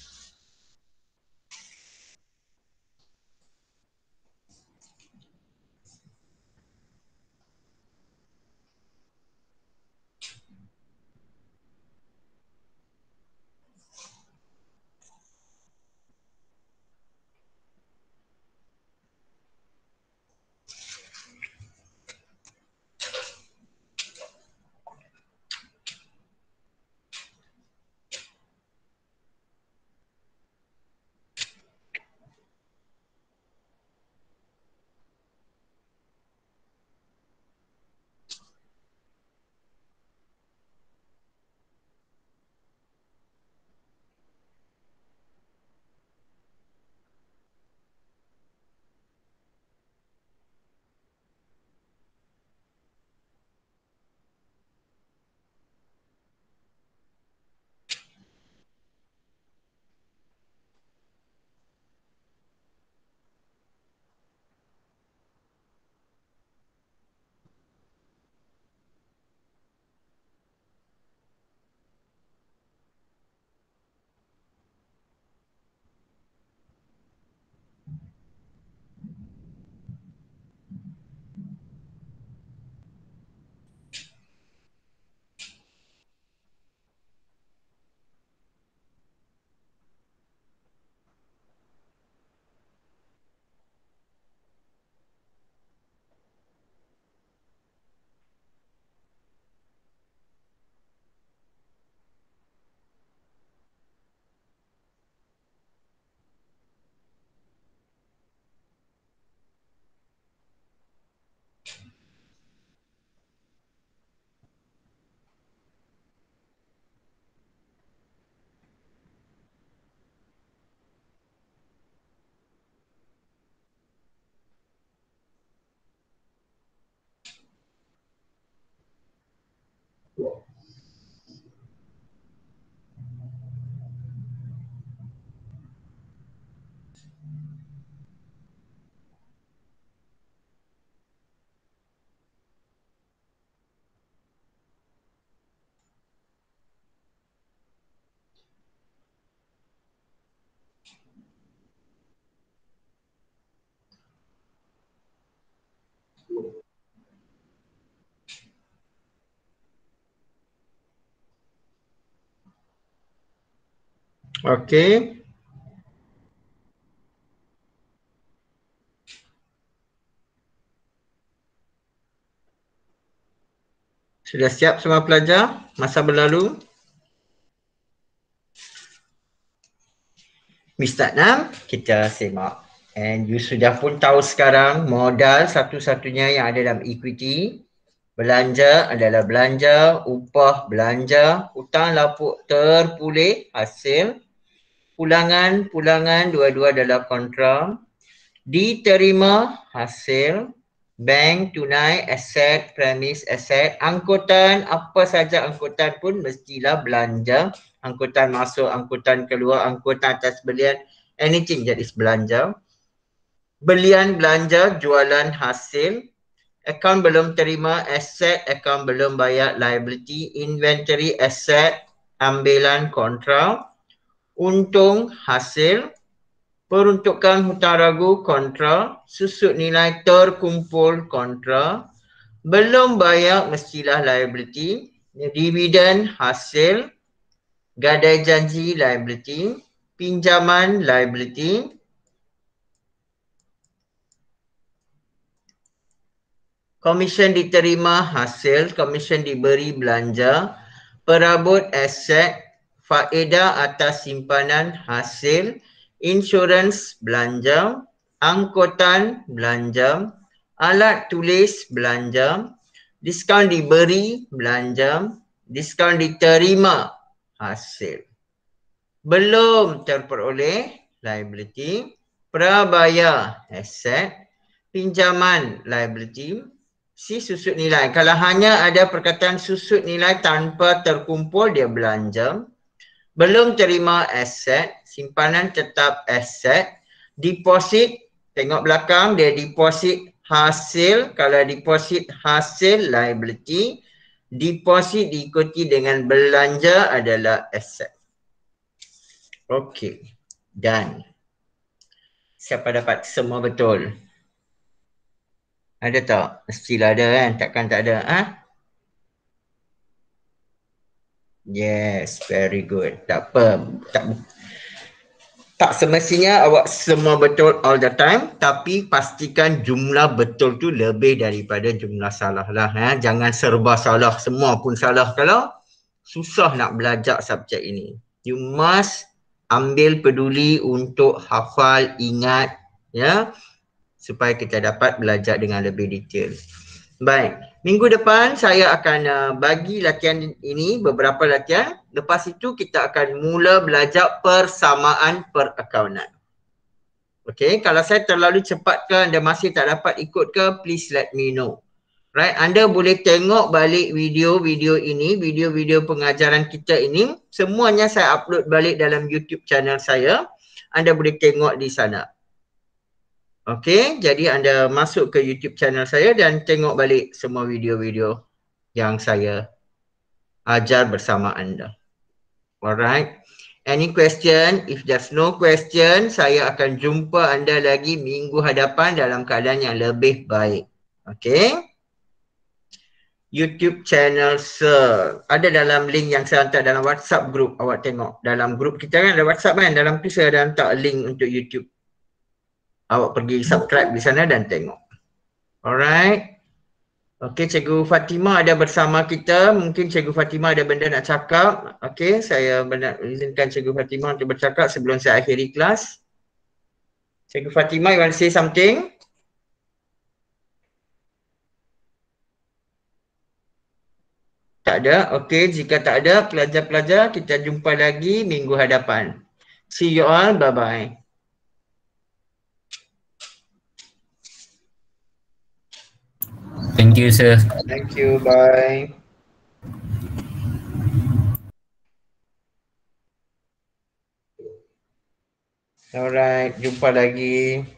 Okay. Sudah siap semua pelajar? Masa berlalu? Mistat Nam, kita semak. And you sudah pun tahu sekarang modal satu-satunya yang ada dalam equity. Belanja adalah belanja, upah belanja, hutang lapuk terpulih hasil pulangan pulangan dua-dua adalah kontrak diterima hasil bank tunai aset premis aset angkutan apa saja angkutan pun mestilah belanja angkutan masuk angkutan keluar angkutan atas belian anything jadi belanja belian belanja jualan hasil Account belum terima aset account belum bayar liability inventory aset ambilan kontrak untung hasil peruntukan hutang ragu kontra susut nilai terkumpul kontra belum bayar mestilah liability dividen hasil gadai janji liability pinjaman liability komisen diterima hasil komisen diberi belanja perabot aset faedah atas simpanan hasil, insurans belanja, angkutan belanja, alat tulis belanja, diskaun diberi belanja, diskaun diterima hasil. Belum terperoleh liability, prabaya aset, pinjaman liability, si susut nilai. Kalau hanya ada perkataan susut nilai tanpa terkumpul dia belanja, belum terima aset, simpanan tetap aset, deposit, tengok belakang dia deposit hasil, kalau deposit hasil liability, deposit diikuti dengan belanja adalah aset. Okey, dan siapa dapat semua betul? Ada tak? Mestilah ada kan? Takkan tak ada? Ha? Yes, very good. Tak apa. Tak, tak semestinya awak semua betul all the time tapi pastikan jumlah betul tu lebih daripada jumlah salah lah. Eh. Jangan serba salah semua pun salah kalau susah nak belajar subjek ini. You must ambil peduli untuk hafal, ingat ya supaya kita dapat belajar dengan lebih detail. Baik. Minggu depan saya akan uh, bagi latihan ini beberapa latihan. Lepas itu kita akan mula belajar persamaan perakaunan. Okay, kalau saya terlalu cepat ke anda masih tak dapat ikut ke, please let me know. Right, anda boleh tengok balik video-video ini, video-video pengajaran kita ini. Semuanya saya upload balik dalam YouTube channel saya. Anda boleh tengok di sana. Okay, jadi anda masuk ke YouTube channel saya dan tengok balik semua video-video yang saya ajar bersama anda. Alright. Any question? If there's no question, saya akan jumpa anda lagi minggu hadapan dalam keadaan yang lebih baik. Okay. YouTube channel sir. Ada dalam link yang saya hantar dalam WhatsApp group. Awak tengok. Dalam group kita kan ada WhatsApp kan? Dalam tu saya ada hantar link untuk YouTube awak pergi subscribe di sana dan tengok. Alright. Okey, Cikgu Fatima ada bersama kita. Mungkin Cikgu Fatima ada benda nak cakap. Okey, saya benda izinkan Cikgu Fatima untuk bercakap sebelum saya akhiri kelas. Cikgu Fatima, you want to say something? Tak ada. Okey, jika tak ada pelajar-pelajar, kita jumpa lagi minggu hadapan. See you all. Bye-bye. Thank you, sir. Thank you. Bye. Alright, jumpa lagi.